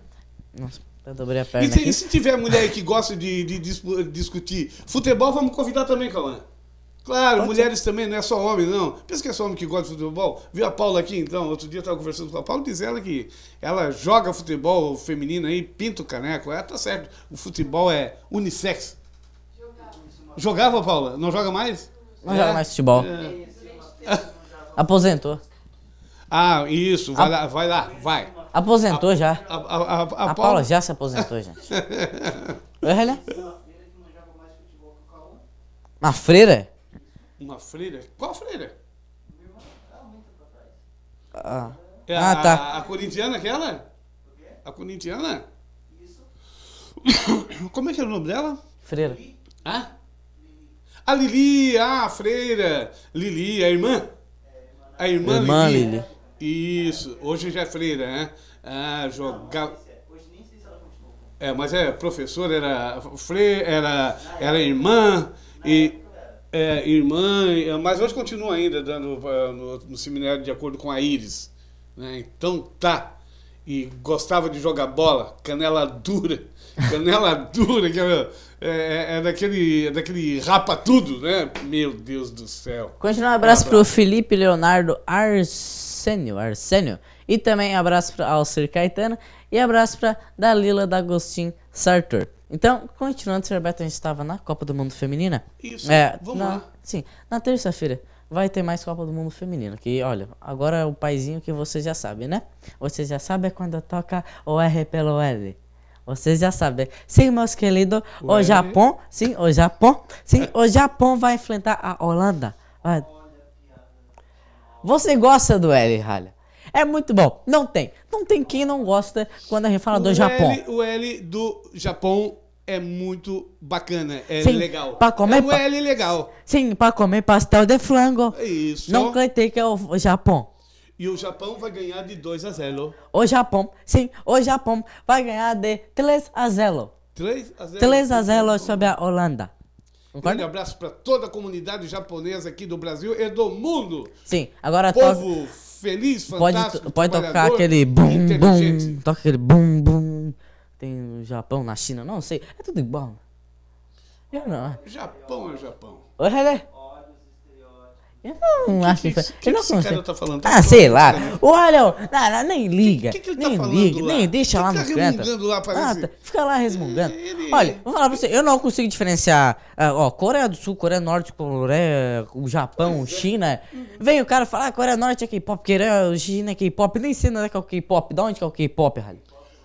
Nossa, a perna. E se, e se tiver mulher que gosta de, de, de, discutir futebol, vamos convidar também, Cauã. Claro, Pode mulheres ser. também, não é só homem, não. Pensa que é só homem que gosta de futebol. Viu a Paula aqui, então? Outro dia eu estava conversando com a Paula, diz ela que ela joga futebol feminino aí, pinta o caneco. É, tá certo. O futebol é unissex. Jogava, Jogava Paula? Não joga mais? Não é, joga mais futebol. É. Aposentou. Ah, isso. Vai lá, vai lá, vai. Aposentou a, já. A, a, a Paula... Paula... já se aposentou, gente. Olha, né? Uma freira? Uma freira? Qual freira? Ah, é ah tá. A, a corintiana aquela? A corintiana? Isso. Como é que era o nome dela? Freira. Ah? A Lili, ah, a freira. Lili, a irmã? É, a irmã, irmã Lili. Lili. Isso, hoje já é freira, né? Ah, jogava. É, é, mas é professora, era freira, era, era irmã e é, irmã, mas hoje continua ainda dando ah, no, no seminário de acordo com a Iris, né? Então tá. E gostava de jogar bola, canela dura, canela dura, que era, é, é, é, daquele, é daquele rapa tudo, né? Meu Deus do céu. Continua um abraço, um abraço. pro Felipe Leonardo Ars Arsênio, Arsênio. E também abraço para Alcir Caetano e abraço para Dalila D'Agostin Sartor. Então, continuando, Sr. Beto, a gente estava na Copa do Mundo Feminina. Isso, é, vamos na, lá. Sim, na terça-feira vai ter mais Copa do Mundo Feminino. Que, olha, agora é o paizinho que vocês já sabem, né? Vocês já sabem é quando toca o R pelo L. Vocês já sabem. Sim, meus queridos, o, o Japão, sim, o Japão, sim, o Japão vai enfrentar a Holanda. Vai... Você gosta do L, Ralha? É muito bom. Não tem. Não tem quem não gosta quando a gente fala o do L, Japão. O L do Japão é muito bacana, é Sim, legal. Pra comer, é um L legal. Sim, para comer pastel de frango. É isso. Não cantei que é o Japão. E o Japão vai ganhar de 2 a 0. O Japão, sim, o Japão vai ganhar de 3 a 0. 3 a 0. 3 a 0 sobre a Holanda. Um grande abraço para toda a comunidade japonesa aqui do Brasil e do mundo. Sim, agora povo to... feliz, fantástico, pode, pode tocar aquele bum bum, toca aquele bum bum. Tem no Japão, na China, não sei, é tudo igual. Eu não. É. Japão é Japão. Japão. Olha, eu não hum, acho que, é que, que, não que esse cara tá falando? Tá ah, sei lá. Né? Olha, não, não, nem liga. Que, que, ele tá nem falando liga, lá? nem deixa lá tá no canto. Lá, ah, tá, fica lá resmungando. Ele... Olha, vou falar pra você, eu não consigo diferenciar ah, ó, Coreia do Sul, Coreia do Norte, Coreia, o Japão, pois é. China. É. Uhum. Vem o cara falar, ah, Coreia do Norte é K-pop, Coreia, China é K-pop, nem sei onde é que é o K-pop. Da onde que é o K-pop, Rally?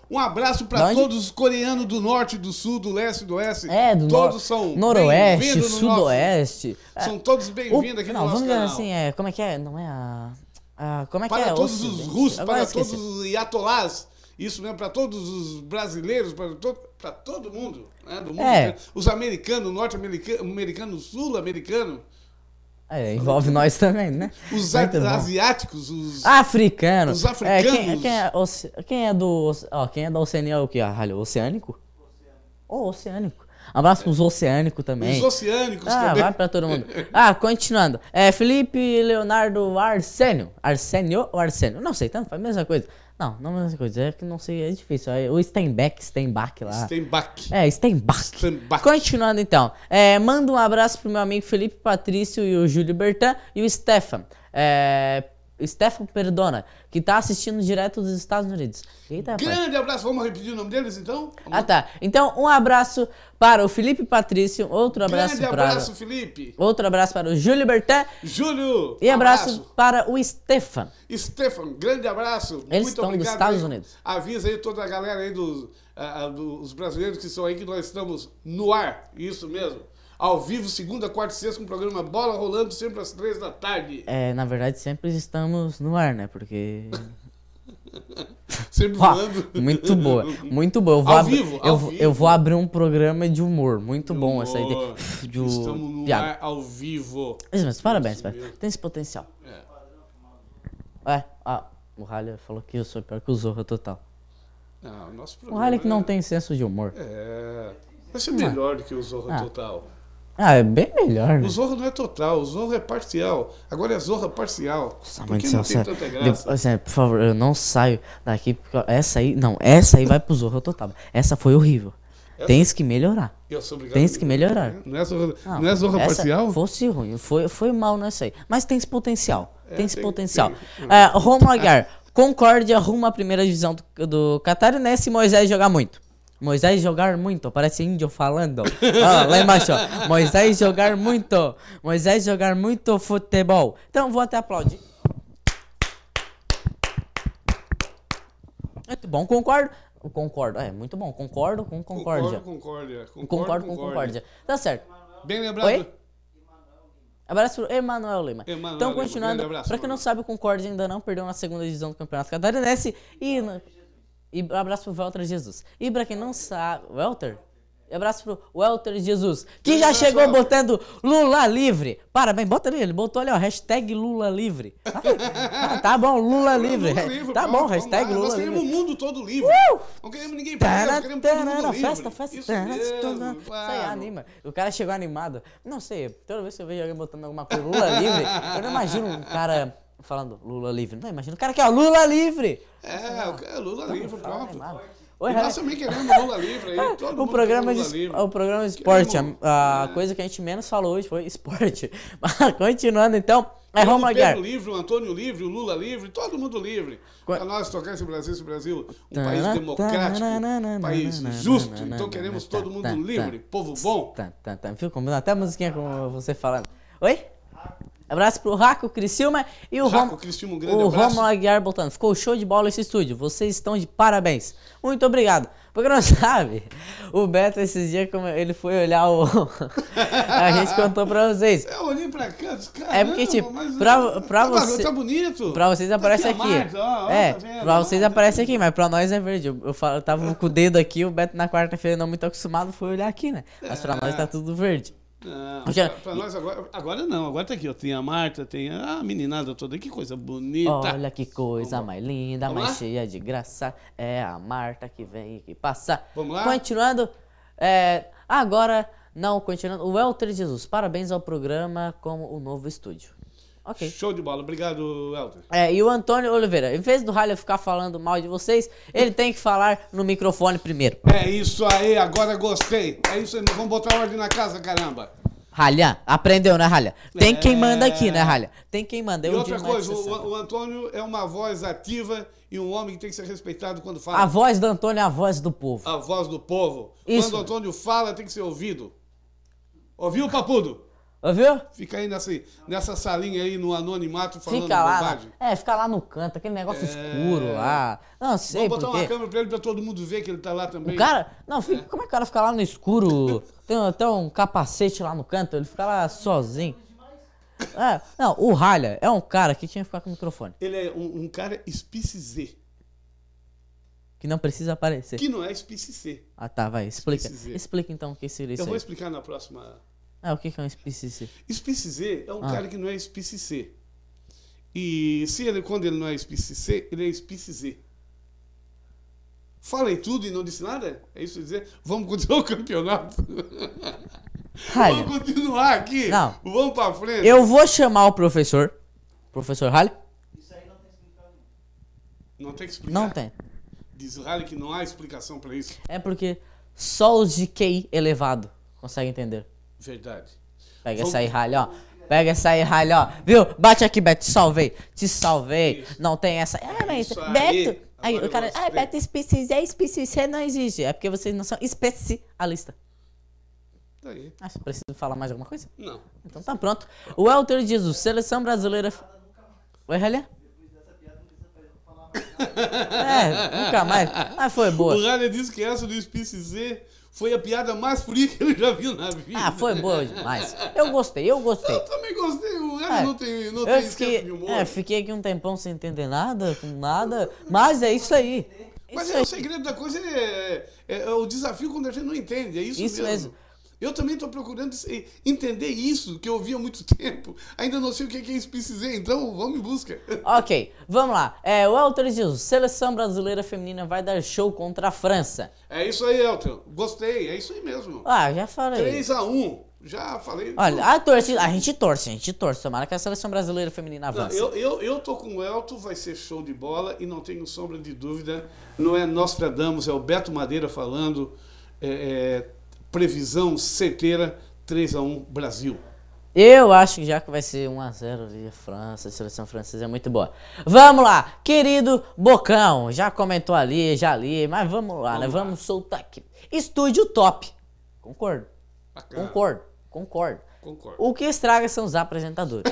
Um abraço para todos os coreanos do norte, do sul, do leste, do oeste. É, do todos no... são noroeste, no sudoeste. Nosso... É. São todos bem-vindos aqui não, no nosso vamos canal. Dizer assim, é, como é que é? Não é a como é para que é? todos os russos, para todos os iatolás, isso mesmo, para todos os brasileiros, para todo, para todo mundo, né, do mundo é. Os americanos, norte-americanos, sul-americano, é, envolve nós também, né? Os asiáticos, os. Africanos. Os africanos. É, quem, quem, é, quem, é, do. Ó, quem é da Oceania é o que? Oceânico? Oceânico. Oh, oceânico. Abraço pros oceânicos também. Os oceânicos ah, também. vai pra todo mundo. Ah, continuando. É Felipe Leonardo Arsênio. Arsênio ou Arsênio? Não sei, tanto tá? faz a mesma coisa. Não, não é a mesma coisa. É que não sei, é difícil. É o Steinbeck, Steinbach lá. Steinbach. É, Steinbach. Steinbach. Continuando então. É, manda um abraço pro meu amigo Felipe Patrício e o Júlio Bertan e o Stefan. É, Stefan Perdona que está assistindo direto dos Estados Unidos. Eita, Grande rapaz. abraço, vamos repetir o nome deles então? Vamos. Ah tá. Então, um abraço para o Felipe Patrício, outro abraço Grande para. abraço, Felipe. Outro abraço para o Júlio Berté. Júlio! E abraço, abraço. para o Stefan. Stefan, grande abraço. Eles Muito estão obrigado. Dos Estados Unidos. Avisa aí toda a galera aí dos, uh, dos brasileiros que são aí que nós estamos no ar. Isso mesmo ao vivo, segunda, quarta e sexta, com o programa Bola Rolando, sempre às três da tarde. É, na verdade, sempre estamos no ar, né? Porque. sempre voando. muito boa, muito boa. Eu vou, ao vivo, eu, vivo. eu vou abrir um programa de humor, muito de bom humor. essa ideia. De... Estamos no ar ao vivo. parabéns, parabéns. Tem esse potencial. É. é ah, o Haller falou que eu sou pior que o Zorra Total. Não, ah, o, o é... que não é tem senso de humor. É. Vai ser melhor ah. do que o Zorra ah. Total. Ah, é bem melhor. O né? Zorro não é total, o Zorro é parcial. Agora é Zorra parcial. Nossa, mãe do céu, sério. Assim, por favor, eu não saio daqui. Porque essa aí, não, essa aí vai pro Zorro total. Essa foi horrível. Essa? Tens que melhorar. Eu sou obrigado. Tens que melhorar. Né? Não é zorra, não, não é zorra parcial? Fosse ruim, foi, foi mal nessa aí. Mas tens potencial. É, tens tem, potencial. Tem. É, Romagar, concorde arruma a primeira divisão do, do Catar, né? Moisés jogar muito. Moisés jogar muito, parece índio falando. Ah, lá embaixo, Moisés jogar muito. Moisés jogar muito futebol. Então vou até aplaudir. Muito bom, concordo. Concordo, é, muito bom. Concordo com concórdia. Concordo, concórdia. Concordo, concordo com concórdia. Tá certo. Bem lembrado. Oi? Abraço pro Emanuel Lima. então, continuando, para quem não sabe, o Concórdia ainda não perdeu na segunda divisão do Campeonato Catarinense e e um abraço pro Walter Jesus. E pra quem não sabe. Walter? abraço pro Walter Jesus, que já chegou botando Lula livre. Parabéns, bota ali, ele botou ali, ó, hashtag Lula livre. Ah, tá bom, Lula livre. Lula livre tá bom, hashtag Lula livre. Nós queremos o mundo todo livre. Uh! Não queremos ninguém preso, tará, queremos todo mundo festa, livre. Festa, Isso mesmo, Isso aí, anima. O cara chegou animado. Não sei, toda vez que eu vejo alguém botando alguma coisa Lula livre, eu não imagino um cara falando Lula livre. Não, imagina o cara que é Lula livre. É, o é Lula livre, fala, pronto. Né, Oi, nós é. também queremos Lula livre aí. Todo o, programa de, livre. o programa de esporte, queremos, a, é. coisa que a gente menos falou hoje foi esporte. Mas continuando então, é Todo O Pedro livre, o Antônio livre, o Lula livre, todo mundo livre. Para nós tocar esse Brasil, esse Brasil, um tá, país tá, democrático, tá, um país justo. Então queremos todo mundo livre, povo bom. Tá, tá, tá. Viu? Combinando até a musiquinha com você falando. Oi? Abraço pro Raco Criciúma e o, Raco, Rom... o Romulo Aguiar Botano. Ficou show de bola esse estúdio. Vocês estão de parabéns. Muito obrigado. Porque não sabe, o Beto esses dias ele foi olhar o. a gente contou pra vocês. Eu olhei pra cá, caramba, É porque, tipo, pra, pra tá, tá bonito. Pra vocês aparece tá aqui. ó, tá é, tá vendo, pra vocês ó, aparece aqui, mas pra nós é verde. Eu, eu, tava com o dedo aqui, o Beto na quarta-feira não muito acostumado foi olhar aqui, né? Mas pra é. nós tá tudo verde. Não, ah, já... pra, pra nós agora, agora não, agora tá aqui, ó. Tem a Marta, tem a meninada toda, que coisa bonita. Olha que coisa Vamos mais linda, Vamos mais lá? cheia de graça. É a Marta que vem e que passa. Vamos lá? Continuando, é, agora, não, continuando. O Elter Jesus, parabéns ao programa como o novo estúdio. Ok. Show de bola. Obrigado, Helder. É, e o Antônio Oliveira, em vez do Ralho ficar falando mal de vocês, ele tem que falar no microfone primeiro. É isso aí, agora gostei. É isso aí, vamos botar ordem na casa, caramba. Ralha, aprendeu, né, Ralha? Tem quem é. manda aqui, né, Ralha? Tem quem manda. Eu e outra coisa, o, o, Antônio é uma voz ativa e um homem que tem que ser respeitado quando fala. A voz do Antônio é a voz do povo. A voz do povo. Isso. Quando o Antônio fala, tem que ser ouvido. Ouviu, Papudo? Vai tá ver? Fica aí nessa, nessa salinha aí no anonimato falando fica lá, bobagem. É, fica lá no canto, aquele negócio é... escuro lá. Não sei. Vou botar porque... uma câmera pra ele pra todo mundo ver que ele tá lá também. O cara. Não, fica... é. como é que o cara fica lá no escuro? Tem até um capacete lá no canto, ele fica lá sozinho. É, não, o Ralha é um cara que tinha que ficar com o microfone. Ele é um, um cara espice Z. Que não precisa aparecer. Que não é espice C. Ah tá, vai, explica. Explica então o que seria isso. Eu vou aí. explicar na próxima. Ah, o que é um SPCC? SPCC é um ah. cara que não é SPCC. E se ele, quando ele não é SPCC, ele é SPCZ. Falei tudo e não disse nada? É isso dizer? Vamos continuar o campeonato? Vamos continuar aqui? Não. Vamos pra frente. Eu vou chamar o professor. Professor Halle? Isso aí não tem explicação. Não tem explicação? Não tem. Diz o Halle que não há explicação pra isso. É porque só os de QI elevado conseguem entender. Verdade. Pega Vamos... essa aí, ralho, ó. Pega essa aí, ralho, ó. Viu? Bate aqui, Beto. Te salvei. Te salvei. Isso. Não tem essa. Ah, mas. Isso Beto. Aí. Aí o cara, ah, Beto, espécies é espécie C não exige É porque vocês não são especialista. Tá aí Ah, você precisa falar mais alguma coisa? Não. Então tá pronto. O Elter o seleção brasileira. Oi, Ralha? É, nunca mais. Mas ah, foi boa. O Ralha disse que essa do espécie Z foi a piada mais fria que ele já viu na vida. Ah, foi boa demais. Eu gostei, eu gostei. Eu também gostei. O é, não tem, não tem fiquei, de humor. É, fiquei aqui um tempão sem entender nada, com nada. Mas é isso aí. Mas isso é, aí. o segredo da coisa é, é, é, o desafio quando a gente não entende. É isso, isso mesmo. mesmo. Eu também estou procurando entender isso, que eu ouvi há muito tempo. Ainda não sei o que é, é isso precisei, então vamos em busca. Ok, vamos lá. É, o Elton diz, seleção brasileira feminina vai dar show contra a França. É isso aí, Elton. Gostei, é isso aí mesmo. Ah, já falei. 3x1. Já falei. Olha, a, torcida, a gente torce, a gente torce. Tomara que a seleção brasileira feminina avance. Não, eu, eu, eu tô com o Elton, vai ser show de bola e não tenho sombra de dúvida. Não é Nostradamus, é o Beto Madeira falando. É, é, previsão certeira 3 x 1 Brasil. Eu acho que já que vai ser 1x0 ali França, a seleção francesa é muito boa. Vamos lá, querido Bocão, já comentou ali, já li, mas vamos lá, né? vamos né? Lá. Vamos soltar aqui. Estúdio top. Concordo. Bacana. Concordo, concordo. Concordo. O que estraga são os apresentadores.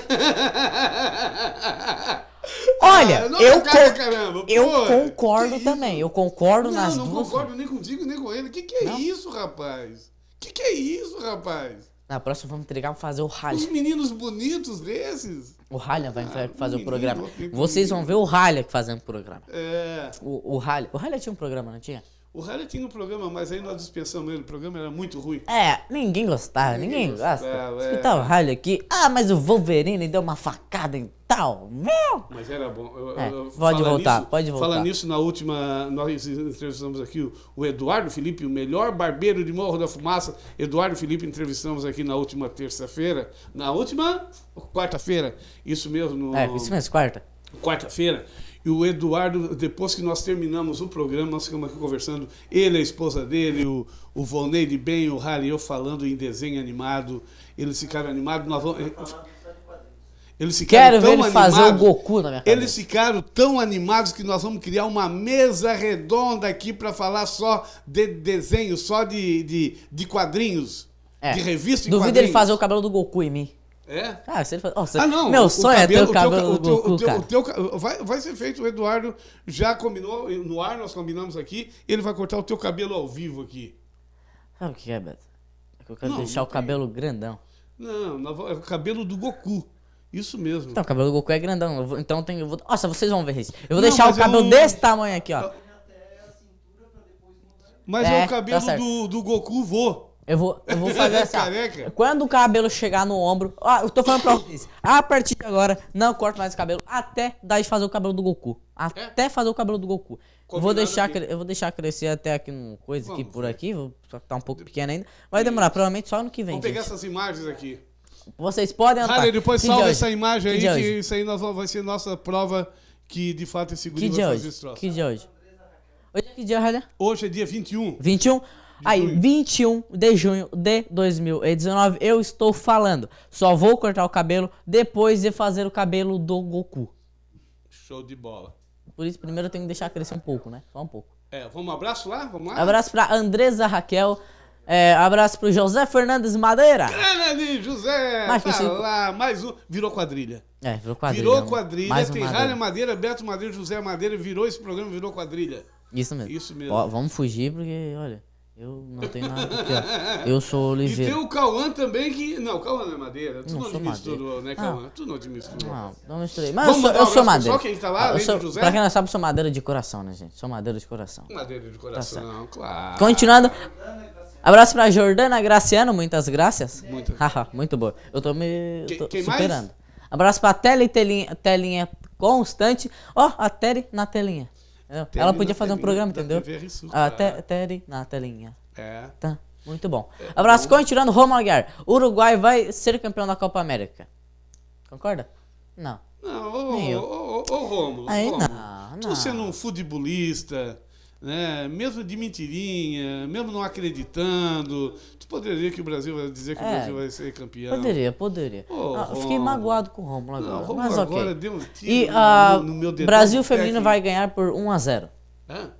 Olha, ah, eu, cara, con caramba, eu concordo também. Eu concordo não, nas não duas. Não concordo nem contigo nem com ele. O que, que é não? isso, rapaz? O que, que é isso, rapaz? Na próxima vamos entregar vamos fazer o Ralha. Os meninos bonitos desses. O Ralha vai ah, fazer o, menino, programa. Vocês vão ver o Ralha fazendo o programa. É. O, o Ralha. O Ralha tinha um programa, não tinha? O Harry tinha um programa, mas aí nós dispensamos ele. O programa era muito ruim. É, ninguém gostava, ninguém, ninguém gosta. É. Escutar é. tá o Harry aqui. Ah, mas o Wolverine deu uma facada em tal. Meu! Mas era bom. Eu, é, eu, pode voltar, nisso, pode voltar. Falar nisso, na última, nós entrevistamos aqui o, o, Eduardo Felipe, o melhor barbeiro de Morro da Fumaça. Eduardo Felipe entrevistamos aqui na última terça-feira. Na última quarta-feira. Isso mesmo. No, é, isso mesmo, quarta. Quarta-feira. E o Eduardo, depois que nós terminamos o programa, nós ficamos aqui conversando, ele, a esposa dele, o, o Volney de Bem, o Harry, eu falando em desenho animado. Eles ficaram animados, nós vamos... Eh, eles ficaram Quero tão ver ele animados, fazer o Goku na minha cabeça. Eles ficaram tão animados que nós vamos criar uma mesa redonda aqui para falar só de desenho, só de, de, de quadrinhos, é. de revista e Duvido quadrinhos. ele fazer o cabelo do Goku em mim. É? Ah, se ele fala, oh, ah, não, meu sonho é ter o cabelo o teu, do Goku, o teu, vai, vai ser feito, o Eduardo já combinou, no ar nós combinamos aqui, ele vai cortar o teu cabelo ao vivo aqui. Sabe o que é, Beto? É que eu quero não, deixar não o cabelo grandão. Não, é o cabelo do Goku. Isso mesmo. Então, o cabelo do Goku é grandão. Vou, então tem, eu vou, nossa, vocês vão ver isso. Eu vou deixar o é cabelo desse tamanho aqui, ó. Mas é, é o cabelo tá do, do Goku vou eu vou, eu vou fazer assim. Quando o cabelo chegar no ombro. Ah, eu tô falando pra vocês. A partir de agora, não corto mais o cabelo. Até dar de fazer o cabelo do Goku. Até é? fazer o cabelo do Goku. vou deixar, eu vou deixar crescer até aqui um coisa aqui por aqui. Vou, só que tá um pouco pequeno ainda. Vai demorar, provavelmente só ano que vem. Vou pegar essas imagens aqui. Vocês podem entrar. Cara, depois que salva de essa imagem que aí, que isso aí nós, vai ser nossa prova que de fato esse guri que vai fazer esse troço. Que dia hoje? Hoje é que dia, Hoje é dia 21. 21? Aí, 21 de junho de 2019, eu estou falando. Só vou cortar o cabelo depois de fazer o cabelo do Goku. Show de bola. Por isso, primeiro eu tenho que deixar crescer um pouco, né? Só um pouco. É, vamos um abraço lá? Vamos lá? Abraço pra Andresa Raquel. É, abraço pro José Fernandes Madeira. Grande José! Mais tá lá, mais um. Virou quadrilha. É, virou quadrilha. Virou né? quadrilha. Mais tem Madeira. Madeira, Beto Madeira, José Madeira. Virou esse programa, virou quadrilha. Isso mesmo. Isso mesmo. Ó, vamos fugir porque, olha. Eu não tenho nada aqui, ó. Eu sou Oliveira. E tem o Cauã também que. Não, o Cauã não é madeira. Tu não, não administrou, né, ah. Cauã? Tu não administrou. Não, não misturei. Mas Vamos eu sou, eu sou madeira. Só quem tá lá, ah, sou, José? Pra quem não sabe, eu sou madeira de coração, né, gente? Sou madeira de coração. Madeira de tá coração, tá claro. Continuando. Abraço pra Jordana Graciano, muitas graças. Muito. Haha, muito boa. Eu tô me tô quem, quem superando. Mais? Abraço pra Tele telinha, telinha Constante. Ó, oh, a Tele na telinha. Ela podia fazer um programa, entendeu? até ah, na telinha. É. Tá. Muito bom. É, tá Abraço, continuando, Romulo Aguiar. Uruguai vai ser campeão da Copa América. Concorda? Não. Não, ô, ô, ô, ô Romulo, Aí, Romulo. Não, não. tu é sendo um futebolista, né? mesmo de mentirinha, mesmo não acreditando. Tu poderia que o Brasil vai dizer que é, o Brasil vai ser campeão? Poderia, poderia. Oh, ah, fiquei magoado com o Romulo agora. Não, Romulo mas agora okay. deu um tiro e, no, no, ah, no meu dedo. Brasil feminino vai ganhar por 1 a 0. Hã?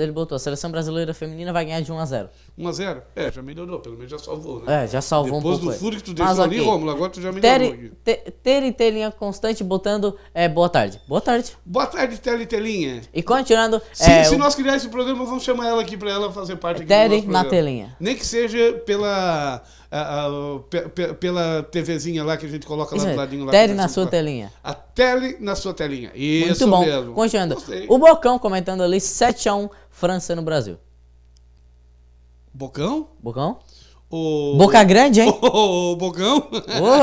ele botou, a seleção brasileira feminina vai ganhar de 1 a 0 1 a 0 É, já melhorou, pelo menos já salvou, né? É, já salvou Depois um pouco. Depois do é. furo que tu deixou Mas, ali, Rômulo, agora tu já melhorou. Ter, ter e telinha constante botando é, boa tarde. Boa tarde. Boa tarde, Tele e telinha. E continuando... Se, é, se o... nós criar esse programa, vamos chamar ela aqui pra ela fazer parte aqui Tere do nosso programa. na telinha. Nem que seja pela pela TVzinha lá que a gente coloca lá do ladinho. Lá, tele é na sua pra... telinha. A tele na sua telinha. Isso Muito bom. mesmo. Continuando. O Bocão comentando ali 7x1 França no Brasil. Bocão? Bocão? O... Boca grande, hein? Ô, Bocão.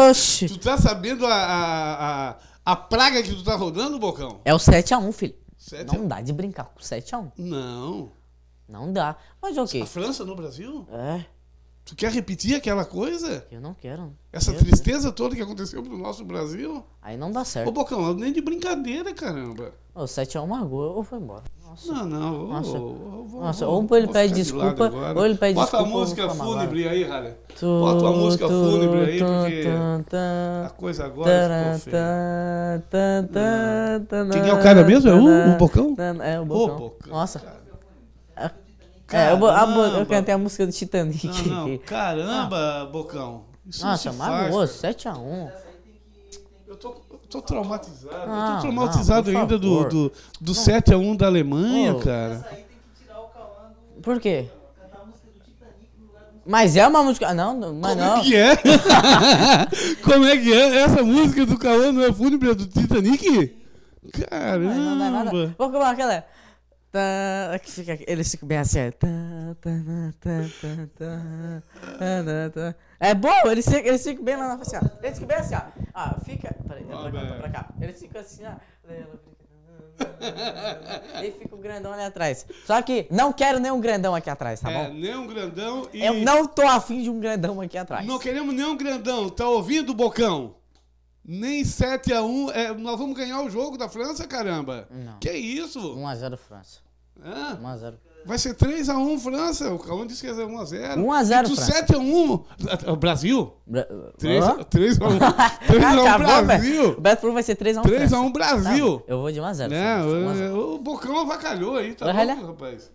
Oxi. tu tá sabendo a, a, a, a, praga que tu tá rodando, Bocão? É o 7x1, filho. 7 Não dá de brincar com 7x1. Não. Não dá. Mas o okay. quê? A França no Brasil? É. Tu quer repetir aquela coisa? Eu não quero. Essa Meu tristeza Deus. toda que aconteceu pro nosso Brasil? Aí não dá certo. Ô, Bocão, nem de brincadeira, caramba. Ô, 7x1 marcou ou foi embora. Nossa. Não, não. Nossa, vou, vou, Nossa. Vou, ou ele pede desculpa, de ou ele pede Bota desculpa. Bota a música fúnebre aí, Rara. Bota a música tu, fúnebre aí, tu, porque tu, a coisa agora ficou feia. Quem é o cara mesmo? É o, o Bocão? É o Bocão. O Bocão. Nossa. Cara. É, caramba. É, a, a, eu cantei a música do Titanic. Não, não. Caramba, ah. Bocão. Isso Nossa, maravilhoso, 7x1. Eu tô, tô traumatizado. Ah, eu tô traumatizado ah, não, ainda do, do, do 7x1 da Alemanha, oh. cara. Por quê? Mas é uma música. Ah, não, mas Como é não. Como é que é? Como é que é? Essa música do Cauã não é fúnebre é do Titanic? Caramba! Mas não dá nada. Vou colocar aquela. Tá, é que fica, eles ficam bem assim. Tá tá, tá, tá, tá, é bom, eles ficam, eles ficam bem lá na face. Eles ficam bem assim, ó. Ah, fica. Peraí, tá pra cá, pra cá. Eles ficam assim, ó. E fica o grandão ali atrás. Só que não quero nenhum grandão aqui atrás, tá é, bom? É, nenhum grandão e. Eu não tô afim de um grandão aqui atrás. Não queremos nenhum grandão, tá ouvindo, Bocão? Nem 7 a 1 é, nós vamos ganhar o jogo da França, caramba. Não. Que isso? 1 a 0 França. Ah, 1x0. Vai ser 3x1 França. O Calão disse que ia ser 1x0. 1x0. Tu 7x1 Brasil? 3x1. 3x1 Brasil. O Beto falou vai ser 3x1 3x1 Brasil. Tá, eu vou de 1x0. Né, é, o, Bocão avacalhou aí, tá vai louco, rapaz.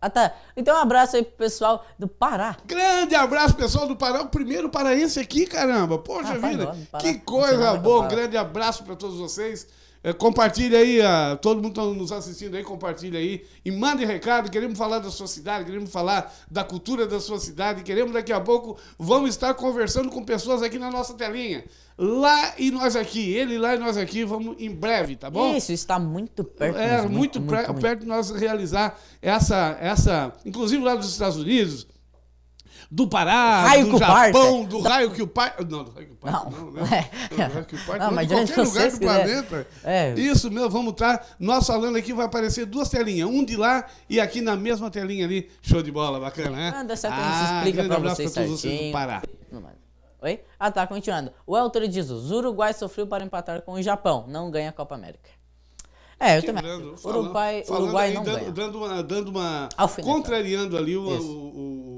Ah, tá. Então, um abraço aí pro pessoal do Pará. Grande abraço, pessoal do Pará. O primeiro paraense aqui, caramba. Poxa ah, vida. que coisa boa. grande abraço pra todos vocês. É, compartilha aí, ah, todo mundo está nos assistindo aí, compartilha aí e mande recado. Queremos falar da sua cidade, queremos falar da cultura da sua cidade. Queremos daqui a pouco, vamos estar conversando com pessoas aqui na nossa telinha. Lá e nós aqui, ele lá e nós aqui, vamos em breve, tá bom? Isso, está muito perto. É, muito, muito, muito, perto de nós realizar essa, essa. Inclusive lá dos Estados Unidos, do Pará, raio do Japão, do raio que o pai. Não, do raio que o pai. Não, não, né? do raio que o pai. Não, é mas qualquer lugar do né? planeta. É. Isso mesmo, vamos estar. Tá, nosso aluno aqui vai aparecer duas telinhas, um de lá e aqui na mesma telinha ali. Show de bola, bacana, né? Ah, dessa vez ah, explica grande pra abraço vocês pra todos certinho. vocês do Pará. Oi? Ah, tá, continuando. O Elton diz: os Uruguai sofreu para empatar com o Japão, não ganha a Copa América. É, eu também. Uruguai, falando, Uruguai aí, não dando, ganha. Dando uma, dando uma contrariando ali o, o, o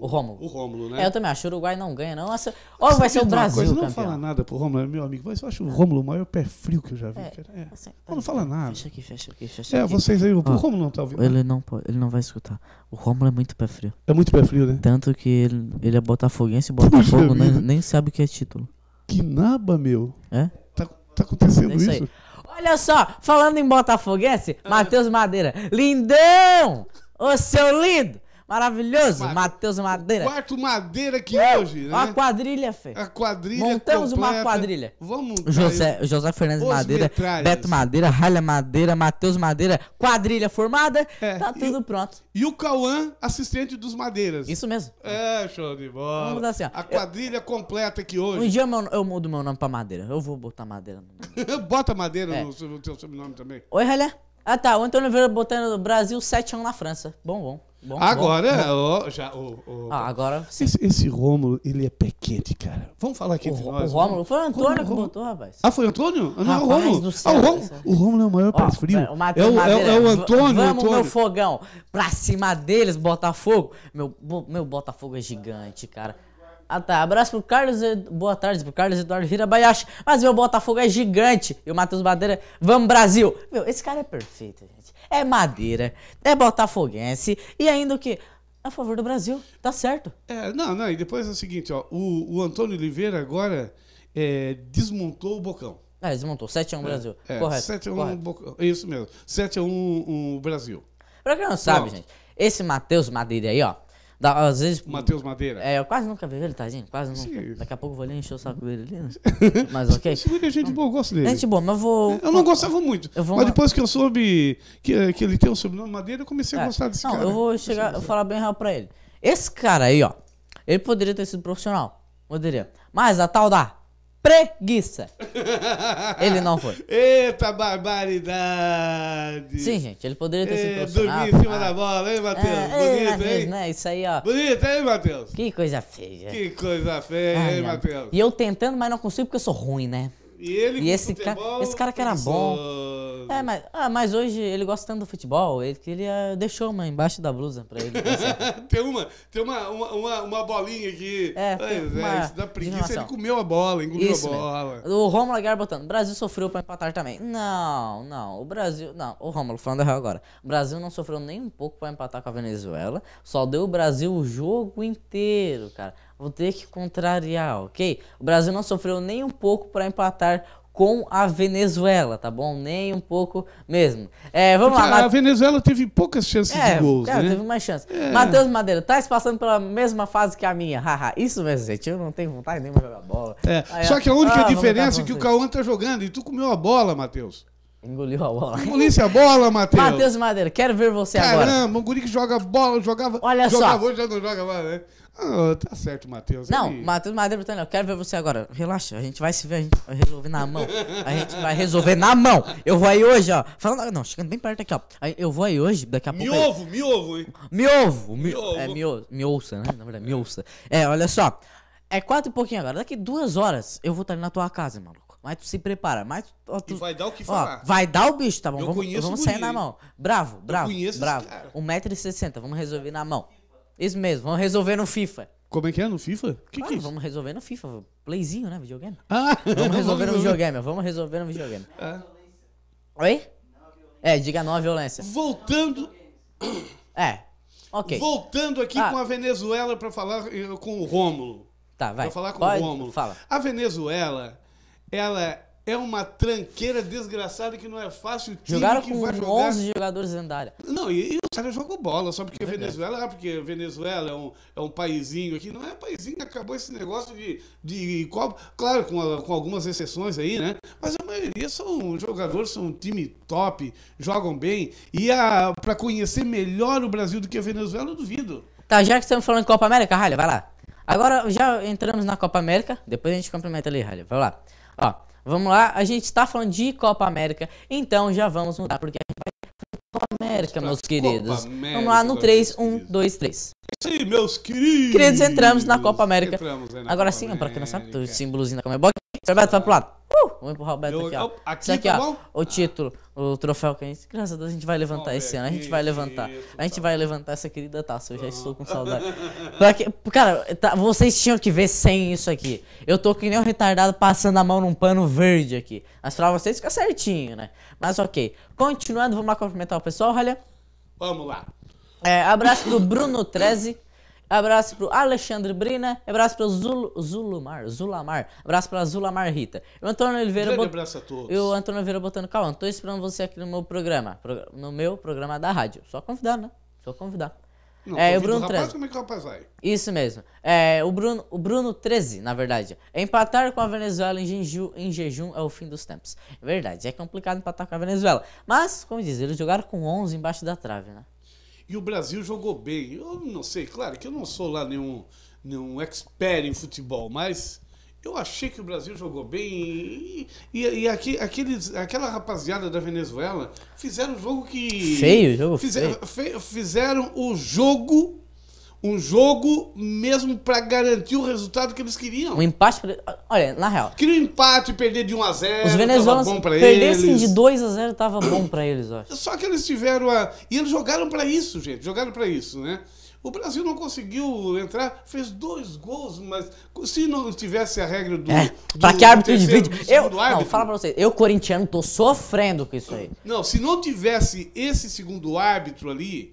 o Rômulo. O Rômulo, né? É, eu também acho. O Uruguai não ganha, não. Nossa, ou vai ser o Brasil. Coisa, não campeão. fala nada pro Rômulo, meu amigo, mas eu acho o Rômulo o maior pé frio que eu já vi. É, é. Assim, não fala nada. Fecha aqui, fecha aqui, fecha é, aqui. É, vocês aí, o Rômulo não tá ouvindo. Ele não, pode, ele não vai escutar. O Rômulo é muito pé frio. É muito pé frio, né? Tanto que ele, ele é botafoguense e Botafogo nem, nem, sabe o que é título. Que naba, meu. É? Tá, tá acontecendo é isso? isso? Olha só, falando em botafoguense, ah. Matheus Madeira. Lindão! Ô, seu lindo! maravilhoso, Mar... Matheus Madeira. O quarto Madeira que uh! hoje, né? quadrilha, Fê. A quadrilha Montamos completa. uma quadrilha. Vamos José, José Fernandes Os Madeira, metralhas. Beto Madeira, Ralha Madeira, Matheus Madeira, quadrilha formada, é. tá tudo e, pronto. E o Cauã, assistente dos Madeiras. Isso mesmo. É, show de bola. Vamos assim, ó. A quadrilha eu... completa aqui hoje. Um dia eu, eu mudo meu nome pra Madeira. Eu vou botar Madeira no Bota Madeira é. no, seu, no sobrenome também. Oi, Ralha. Ah, tá. O Antônio Oliveira botando Brasil 7 a 1 na França. Bom, bom. Bom, agora, bom. Ó, já, ó, ah, agora esse, esse Rômulo, ele é pé quente, cara. Vamos falar aqui de nós. O né? Rômulo, foi o Antônio que botou, rapaz. Ah, foi o Antônio? Ah, não, é rapaz, o Rômulo. ah, o, Rômulo o Rômulo é o maior pé frio. O Mateus, é, é, o, Madeira, é, o Antônio. Vamos, Antônio. meu fogão, pra cima deles, Botafogo. Meu, meu Botafogo é gigante, cara. Ah tá, abraço pro Carlos, boa tarde pro Carlos Eduardo Hirabayashi. Mas meu Botafogo é gigante. E o Matheus Madeira, vamos Brasil. Meu, esse cara é perfeito, gente é Madeira, é Botafoguense e ainda o quê? A favor do Brasil, tá certo. É, não, não, e depois é o seguinte, ó, o, o Antônio Oliveira agora é, desmontou o Bocão. É, desmontou, 7x1 é, Brasil, é, correto. 7x1 correto. Bocão, isso mesmo, 7x1 o Brasil. Pra quem não sabe, Pronto. gente, esse Matheus Madeira aí, ó, Dá, às vezes. Matheus Madeira. É, eu quase nunca vejo ele, tadinho. Quase nunca. Sim. Daqui a pouco eu vou ali encher o saco dele ali. Né? Mas ok. que é gente boa, eu gosto dele. Gente boa, mas eu vou. Eu não gostava muito. Vou... Mas depois que eu soube que, que ele tem o sobrenome Madeira, eu comecei a é. gostar desse não, cara. Não, eu vou chegar, eu falar bem real pra ele. Esse cara aí, ó, ele poderia ter sido profissional. Poderia. Mas a tal da preguiça. Ele não foi. Eita barbaridade! Sim, gente, ele poderia ter sido profissional. Dormir em cima ah, da bola, hein, é, Matheus? É, Bonito, é, hein? Né? Isso aí, ó. Bonito, hein, Matheus? Que coisa feia. Que coisa feia, Ai, hein, Matheus? E eu tentando, mas não consigo porque eu sou ruim, né? E ele e esse, futebol, ca... esse cara que era bom. É, mas, ah, mas hoje ele gosta tanto do futebol, ele, ele uh, deixou uma embaixo da blusa pra ele. Tá tem uma, tem uma, uma, uma bolinha aqui. É, Ai, uma... isso dá preguiça, ele comeu a bola, engoliu isso a bola. Mesmo. O Romulo Aguiar botando, Brasil sofreu pra empatar também. Não, não, o Brasil, não, o Romulo falando errado agora. O Brasil não sofreu nem um pouco pra empatar com a Venezuela, só deu o Brasil o jogo inteiro, cara vou ter que contrariar, ok? O Brasil não sofreu nem um pouco para empatar com a Venezuela, tá bom? Nem um pouco mesmo. É, vamos Porque lá. A Venezuela teve poucas chances é, de gols, cara, é, né? teve mais chances. É. Matheus Madeira, tá passando pela mesma fase que a minha. Haha, isso mesmo, gente. Eu não tenho vontade nenhuma de jogar bola. É. Aí, Só que a única ah, diferença é que o Cauã tá jogando e tu comeu a bola, Matheus. Engoliu a bola. Engolisse a bola, Matheus. Matheus Madeira, quero ver você Caramba, agora. Caramba, o guri que joga bola, jogava. Olha jogava só. Jogava hoje, já não joga mais, né? Ah, tá certo, Matheus. Não, Matheus Madeira eu quero ver você agora. Relaxa, a gente vai se ver, a gente vai resolver na mão. A gente vai resolver na mão. Eu vou aí hoje, ó. Falando, não, chegando bem perto aqui, ó. Eu vou aí hoje, daqui a pouco. Miovo, aí. miovo, hein? Miovo, miovo. É, miovo, miouça, né? Na verdade, miouça. É, olha só. É quatro e pouquinho agora. Daqui duas horas eu vou estar na tua casa, maluco. Mas tu se prepara. Mas ó, tu... vai dar o que falar. Ó, vai dar o bicho, tá bom? Eu vamos, vamos sair na mão. Bravo, bravo. Eu um bravo. 1,60m, vamos resolver na mão. Isso mesmo, vamos resolver no FIFA. Como é que é? No FIFA? Que claro, que é vamos resolver no FIFA. Playzinho, né? Videogame. Ah, vamos resolver no videogame. Vamos resolver no videogame. Ah. Oi? É, diga não à violência. Voltando. É. Ok. Voltando aqui ah. com a Venezuela para falar eh, com o Rômulo. Tá, vai. Pra falar com Pode, o Rômulo. Fala. A Venezuela, ela é uma tranqueira desgraçada que não é fácil. Jogaram com 11 jogar... jogadores lendários. Não, e, e os caras jogam bola, só porque é Venezuela, ah, porque Venezuela é um, é um paizinho aqui, não é paizinho, acabou esse negócio de, de Copa, claro, com, a, com algumas exceções aí, né? Mas a maioria são jogadores, são um time top, jogam bem, e para conhecer melhor o Brasil do que a Venezuela, eu duvido. Tá, já que estamos falando de Copa América, Ralha, vai lá. Agora já entramos na Copa América, depois a gente complementa ali, Ralha, vai lá. Ó, Vamos lá, a gente está falando de Copa América, então já vamos mudar, porque a gente vai Copa América, meus Copa queridos. América, vamos lá no 3, 1, 2, 3. Sim, meus queridos. Queridos, entramos na Copa América. Na Agora Copa sim, pra quem não sabe, o símbolozinho da Comebol. Roberto, vai pro lado. Uh, vamos empurrar o Beto eu, aqui, ó. Aqui, Isso aqui, tá ó. Bom? O título, ah. o troféu que a gente. Graças a Deus, a gente vai levantar oh, esse ano. A gente vai levantar. Isso, a gente tá. vai levantar essa querida taça. Eu já estou com tá. saudade. que, cara, tá, vocês tinham que ver sem isso aqui. Eu tô que nem um retardado passando a mão num pano verde aqui. Mas pra vocês fica certinho, né? Mas ok. Continuando, vamos lá cumprimentar o pessoal, olha. Vamos lá. É, abraço do Bruno 13. Abraço pro Alexandre Brina. Abraço pro Zul, Zulumar, Zulamar. Abraço pra Zulamar Rita. O Antônio Oliveira. Grande bot... abraço a todos. E o Antônio Oliveira botando calma. Tô esperando você aqui no meu programa. No meu programa da rádio. Só convidar, né? Só convidar. Não, é, o Bruno 13. como é que o rapaz vai? Isso mesmo. É, o, Bruno, o Bruno 13, na verdade. Empatar com a Venezuela em, jeju, em jejum é o fim dos tempos. verdade, é complicado empatar com a Venezuela. Mas, como diz, eles jogaram com 11 embaixo da trave, né? E o Brasil jogou bem. Eu não sei, claro que eu não sou lá nenhum, nenhum expert em futebol, mas eu achei que o Brasil jogou bem e, e, e aqui, aqueles, aquela rapaziada da Venezuela fizeram o jogo que. Feio, jogo fizer, feio. Fizeram o jogo um jogo mesmo para garantir o resultado que eles queriam. Um empate, olha, na real. Queria um empate e perder de 1 a 0, Os venezuelanos Perdessem de 2 a 0 tava bom para eles, eu acho. Só que eles tiveram a e eles jogaram para isso, gente, jogaram para isso, né? O Brasil não conseguiu entrar, fez dois gols, mas se não tivesse a regra do. É, do segundo que árbitro terceiro, de vídeo. Eu, árbitro, não, fala pra você, eu, corintiano, tô sofrendo com isso aí. Não, se não tivesse esse segundo árbitro ali,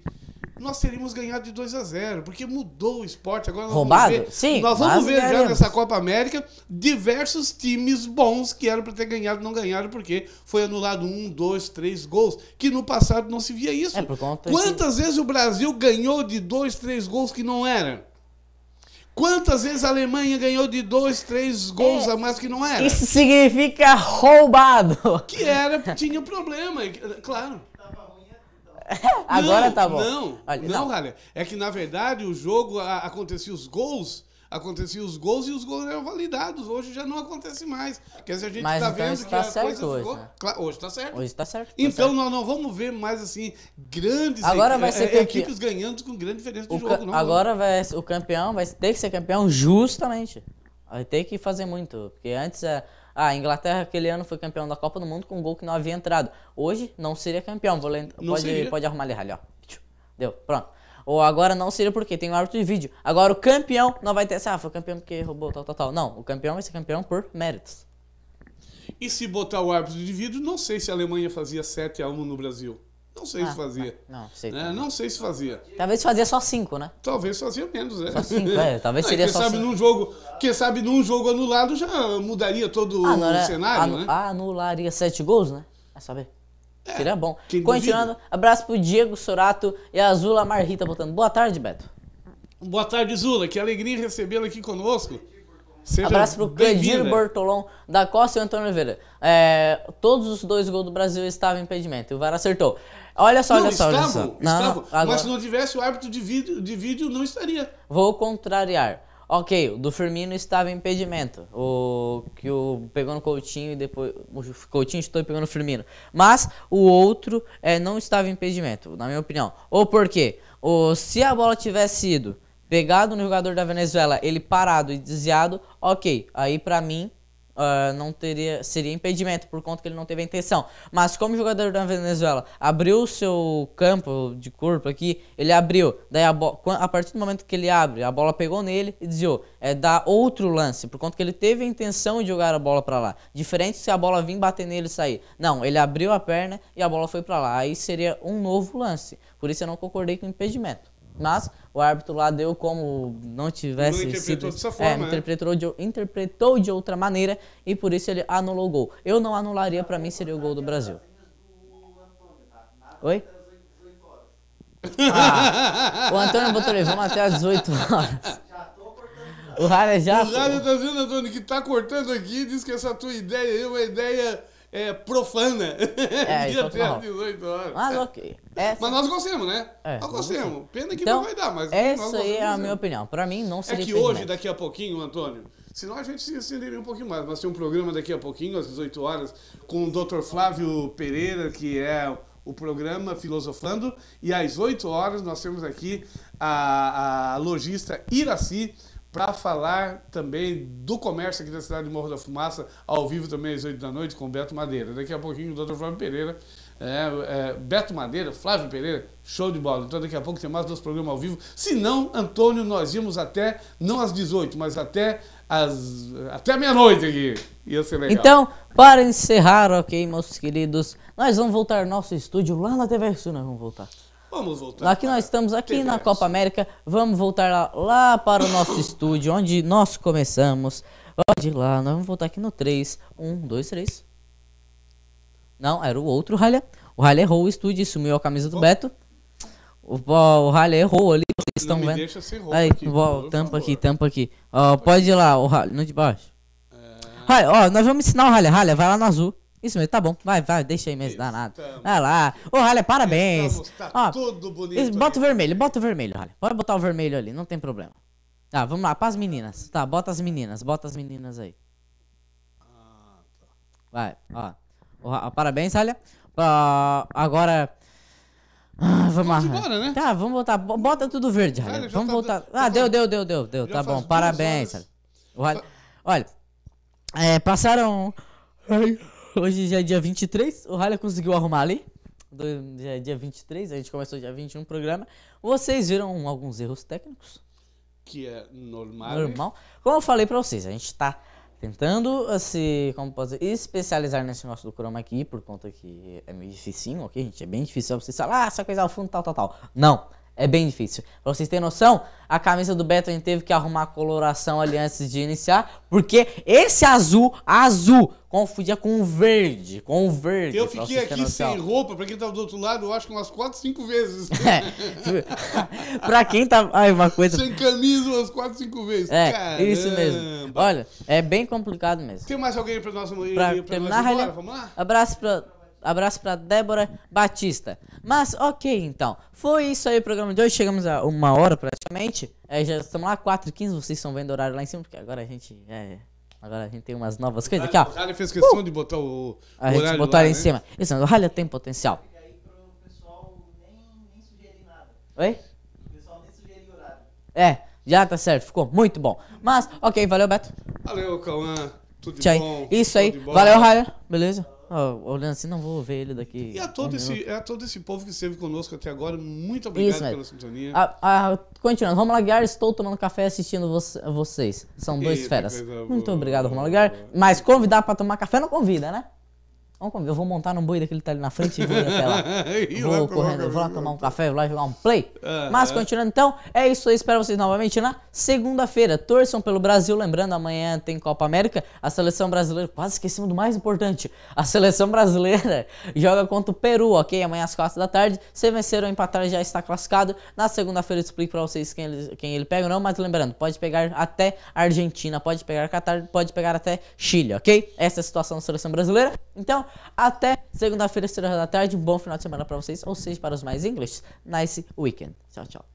nós teríamos ganhado de 2 a 0 porque mudou o esporte. Agora Roubado? Vamos ver, Sim. Nós vamos ver já nessa Copa América diversos times bons que eram para ter ganhado não ganharam, porque foi anulado um, dois, três gols, que no passado não se via isso. É, Quantas de... vezes o Brasil ganhou de dois, três gols que não eram? Quantas vezes a Alemanha ganhou de dois, três gols é, a mais que não era? Isso significa roubado. Que era, tinha problema, claro. Agora tá bom. Não, Olha, não, não. É que, na verdade, o jogo, a, acontecia os gols acontecia os gols e os gols eram validados. Hoje já não acontece mais. Quer dizer, a gente Mas tá então vendo tá que certo coisa hoje, ficou... né? claro, hoje tá certo. Hoje tá certo. Tá então certo. nós não vamos ver mais assim grandes Agora é, vai é, ser é, equipes ganhando com grande diferença de o jogo, não. Agora não. vai o campeão vai ter que ser campeão justamente. Vai ter que fazer muito, porque antes é ah, a Inglaterra aquele ano foi campeão da Copa do Mundo com um gol que não havia entrado. Hoje não seria campeão. Vou pode, seria. pode arrumar ali, ali, ó. Deu, pronto. Ou agora não seria porque tem um árbitro de vídeo. Agora o campeão não vai ter essa. Ah, foi campeão porque roubou, tal, tal, tal. Não, o campeão vai ser campeão por méritos. E se botar o árbitro de vídeo, não sei se a Alemanha fazia 7 a 1 no Brasil. Não sei ah, se fazia. Ah, não, sei. É, não sei se fazia. Talvez fazia só cinco, né? Talvez fazia menos, né? Só cinco, é. Talvez não, seria quem só sabe cinco. Num jogo, quem sabe num jogo anulado já mudaria todo ah, não, o cenário, anu, né? Anularia sete gols, né? A saber. É, seria bom. Continuando, duvida? abraço pro Diego Sorato e a Zula Marrita botando. Boa tarde, Beto. Boa tarde, Zula. Que alegria recebê-la aqui conosco. Seja Abraço pro Cledir Bortolon da Costa e o Antônio Oliveira. É, todos os dois gols do Brasil estavam em impedimento. O VAR acertou. Olha só, não, olha só. Escravo, olha só. Não, escravo. Não, Mas se não tivesse o árbitro de vídeo, de vídeo, não estaria. Vou contrariar. Ok, o do Firmino estava em impedimento. O que o pegou no Coutinho e depois. O Coutinho estou pegando o Firmino. Mas o outro é, não estava em impedimento, na minha opinião. Ou por quê? se a bola tivesse sido pegado no jogador da Venezuela, ele parado e desviado, ok. Aí para mim Uh, não teria seria impedimento por conta que ele não teve a intenção. Mas como jogador da Venezuela abriu o seu campo de corpo aqui, ele abriu. Daí a, a, partir do momento que ele abre, a bola pegou nele e desviou. É dar outro lance por conta que ele teve a intenção de jogar a bola para lá. Diferente se a bola vir bater nele e sair. Não, ele abriu a perna e a bola foi para lá. Aí seria um novo lance. Por isso eu não concordei com o impedimento. Mas o árbitro lá deu como não tivesse não sido, dessa forma, é, né? interpretou, de, interpretou de outra maneira e por isso ele anulou o gol. Eu não anularia, para mim seria o gol do Brasil. Oi? Ah, o Antônio Botolê, vamos até às 18 horas. O Rara é já. O Rara tá vendo, Antônio, que tá cortando aqui, diz que essa tua ideia é uma ideia é, profana. É, Dia 10 às 18 horas. Mas é. ok. Essa... Mas nós gostemos, né? É, nós gostemos. Pena que então, não vai dar, mas. Essa aí é a minha é. opinião. Pra mim, não é seria. É que hoje, daqui a pouquinho, Antônio, Senão a gente se acenderia um pouquinho mais. Mas tem um programa daqui a pouquinho, às 18 horas, com o Dr. Flávio Pereira, que é o programa Filosofando. E às 8 horas nós temos aqui a, a lojista Iraci, para falar também do comércio aqui da cidade de Morro da Fumaça, ao vivo também às 8 da noite, com Beto Madeira. Daqui a pouquinho o doutor Flávio Pereira, é, é, Beto Madeira, Flávio Pereira, show de bola. Então daqui a pouco tem mais dois programas ao vivo. Se não, Antônio, nós íamos até, não às 18, mas até às, até meia-noite aqui. Ia ser legal. Então, para encerrar, ok, meus queridos, nós vamos voltar ao nosso estúdio lá na TV nós vamos voltar. Vamos voltar. Aqui nós estamos aqui TVS. na Copa América. Vamos voltar lá, lá para o nosso estúdio, onde nós começamos. Pode ir lá, nós vamos voltar aqui no 3. 1, 2, 3. Não, era o outro Ralha. O Ralha errou o estúdio e sumiu a camisa do oh. Beto. O, o Ralha errou ali, vocês estão vendo. Deixa sem roupa Aí, aqui, ó, tampa favor. aqui, tampa aqui. Ó, pode ir lá, o Ralha, no de baixo. É... Ralha, ó, nós vamos ensinar o Ralha. Ralha, vai lá no azul. Isso mesmo, tá bom. Vai, vai, deixa aí mesmo, dá danado. Vai lá. Ô, Ralha, parabéns. Estamos, é, tá Ó, tudo bonito. Bota o vermelho, bota o vermelho, Ralha. Pode botar o vermelho ali, não tem problema. Tá, vamos lá, para as meninas. Tá, bota as meninas, bota as meninas aí. Vai, ó. ó parabéns, olha. Uh, agora. Ah, vamos lá. Embora, né? Tá, vamos voltar. Bota tudo verde, Ralha. Vamos tá voltar. Ah, deu, deu, deu, deu, deu. tá bom, parabéns, Olha, olha é, passaram. Ai. Hoje já é dia 23, o Ralha conseguiu arrumar ali. Do, já é dia 23, a gente começou dia 21 o programa. Vocês viram alguns erros técnicos? Que é normal. Normal. Como eu falei pra vocês, a gente tá tentando se como posso dizer, especializar nesse negócio do chroma aqui, por conta que é meio dificinho, ok? Gente, é bem difícil você vocês falar, ah, essa coisa ao é fundo, tal, tal, tal. Não. É bem difícil. Pra vocês terem noção, a camisa do Beto a gente teve que arrumar a coloração ali antes de iniciar, porque esse azul, azul, confundia com o verde, com o verde. Eu fiquei aqui noção. sem roupa, pra quem tava do outro lado, eu acho que umas 4, 5 vezes. É. pra quem tava... Tá, ai, uma coisa... Sem camisa umas 4, 5 vezes. É, Caramba. isso mesmo. Olha, é bem complicado mesmo. Tem mais alguém pra, nossa... pra, pra terminar, nós embora? Vamos lá? Abraço pra Abraço para Débora Batista. Mas ok, então. Foi isso aí o programa de hoje. Chegamos a uma hora praticamente. É, já estamos lá, 4h15. Vocês estão vendo o horário lá em cima, porque agora a gente. É, agora a gente tem umas novas coisas aqui, ó. O Ralha fez questão uh! de botar o. A gente horário botar lá, em né? cima. Isso, o Ralha tem potencial. E aí pro pessoal nem, nem sugerir nada. Oi? O pessoal nem horário. É, já tá certo, ficou muito bom. Mas, ok, valeu, Beto. Valeu, Cauã. Tudo de Tchau. bom. Isso aí. Valeu, Ralha. Beleza? Oh, olhando assim, não vou ver ele daqui. E a todo, um esse, é a todo esse povo que esteve conosco até agora, muito obrigado Isso, pela é. sintonia. A, ah, a, ah, continuando, Romulo Aguiar, estou tomando café assistindo vo- vocês. São dois Eita, feras. Muito obrigado, Romulo Aguiar. Mas convidar para tomar café não convida, né? Vamos eu vou montar num boi daquele que tá ali na frente e vou ir até lá. vou lá correndo, eu vou lá tomar um café, vou lá jogar um play. Mas continuando então, é isso aí. Espero vocês novamente na segunda-feira. Torçam pelo Brasil. Lembrando, amanhã tem Copa América. A seleção brasileira, quase esquecemos do mais importante. A seleção brasileira joga contra o Peru, ok? Amanhã às quatro da tarde. Se vencer ou empatar, já está classificado. Na segunda-feira eu explico pra vocês quem ele, quem ele pega ou não. Mas lembrando, pode pegar até Argentina, pode pegar Catar, pode pegar até Chile, ok? Essa é a situação da seleção brasileira. Então, até segunda-feira, 6 horas da tarde. Um bom final de semana para vocês, ou seja, para os mais ingleses. Nice weekend. Tchau, tchau.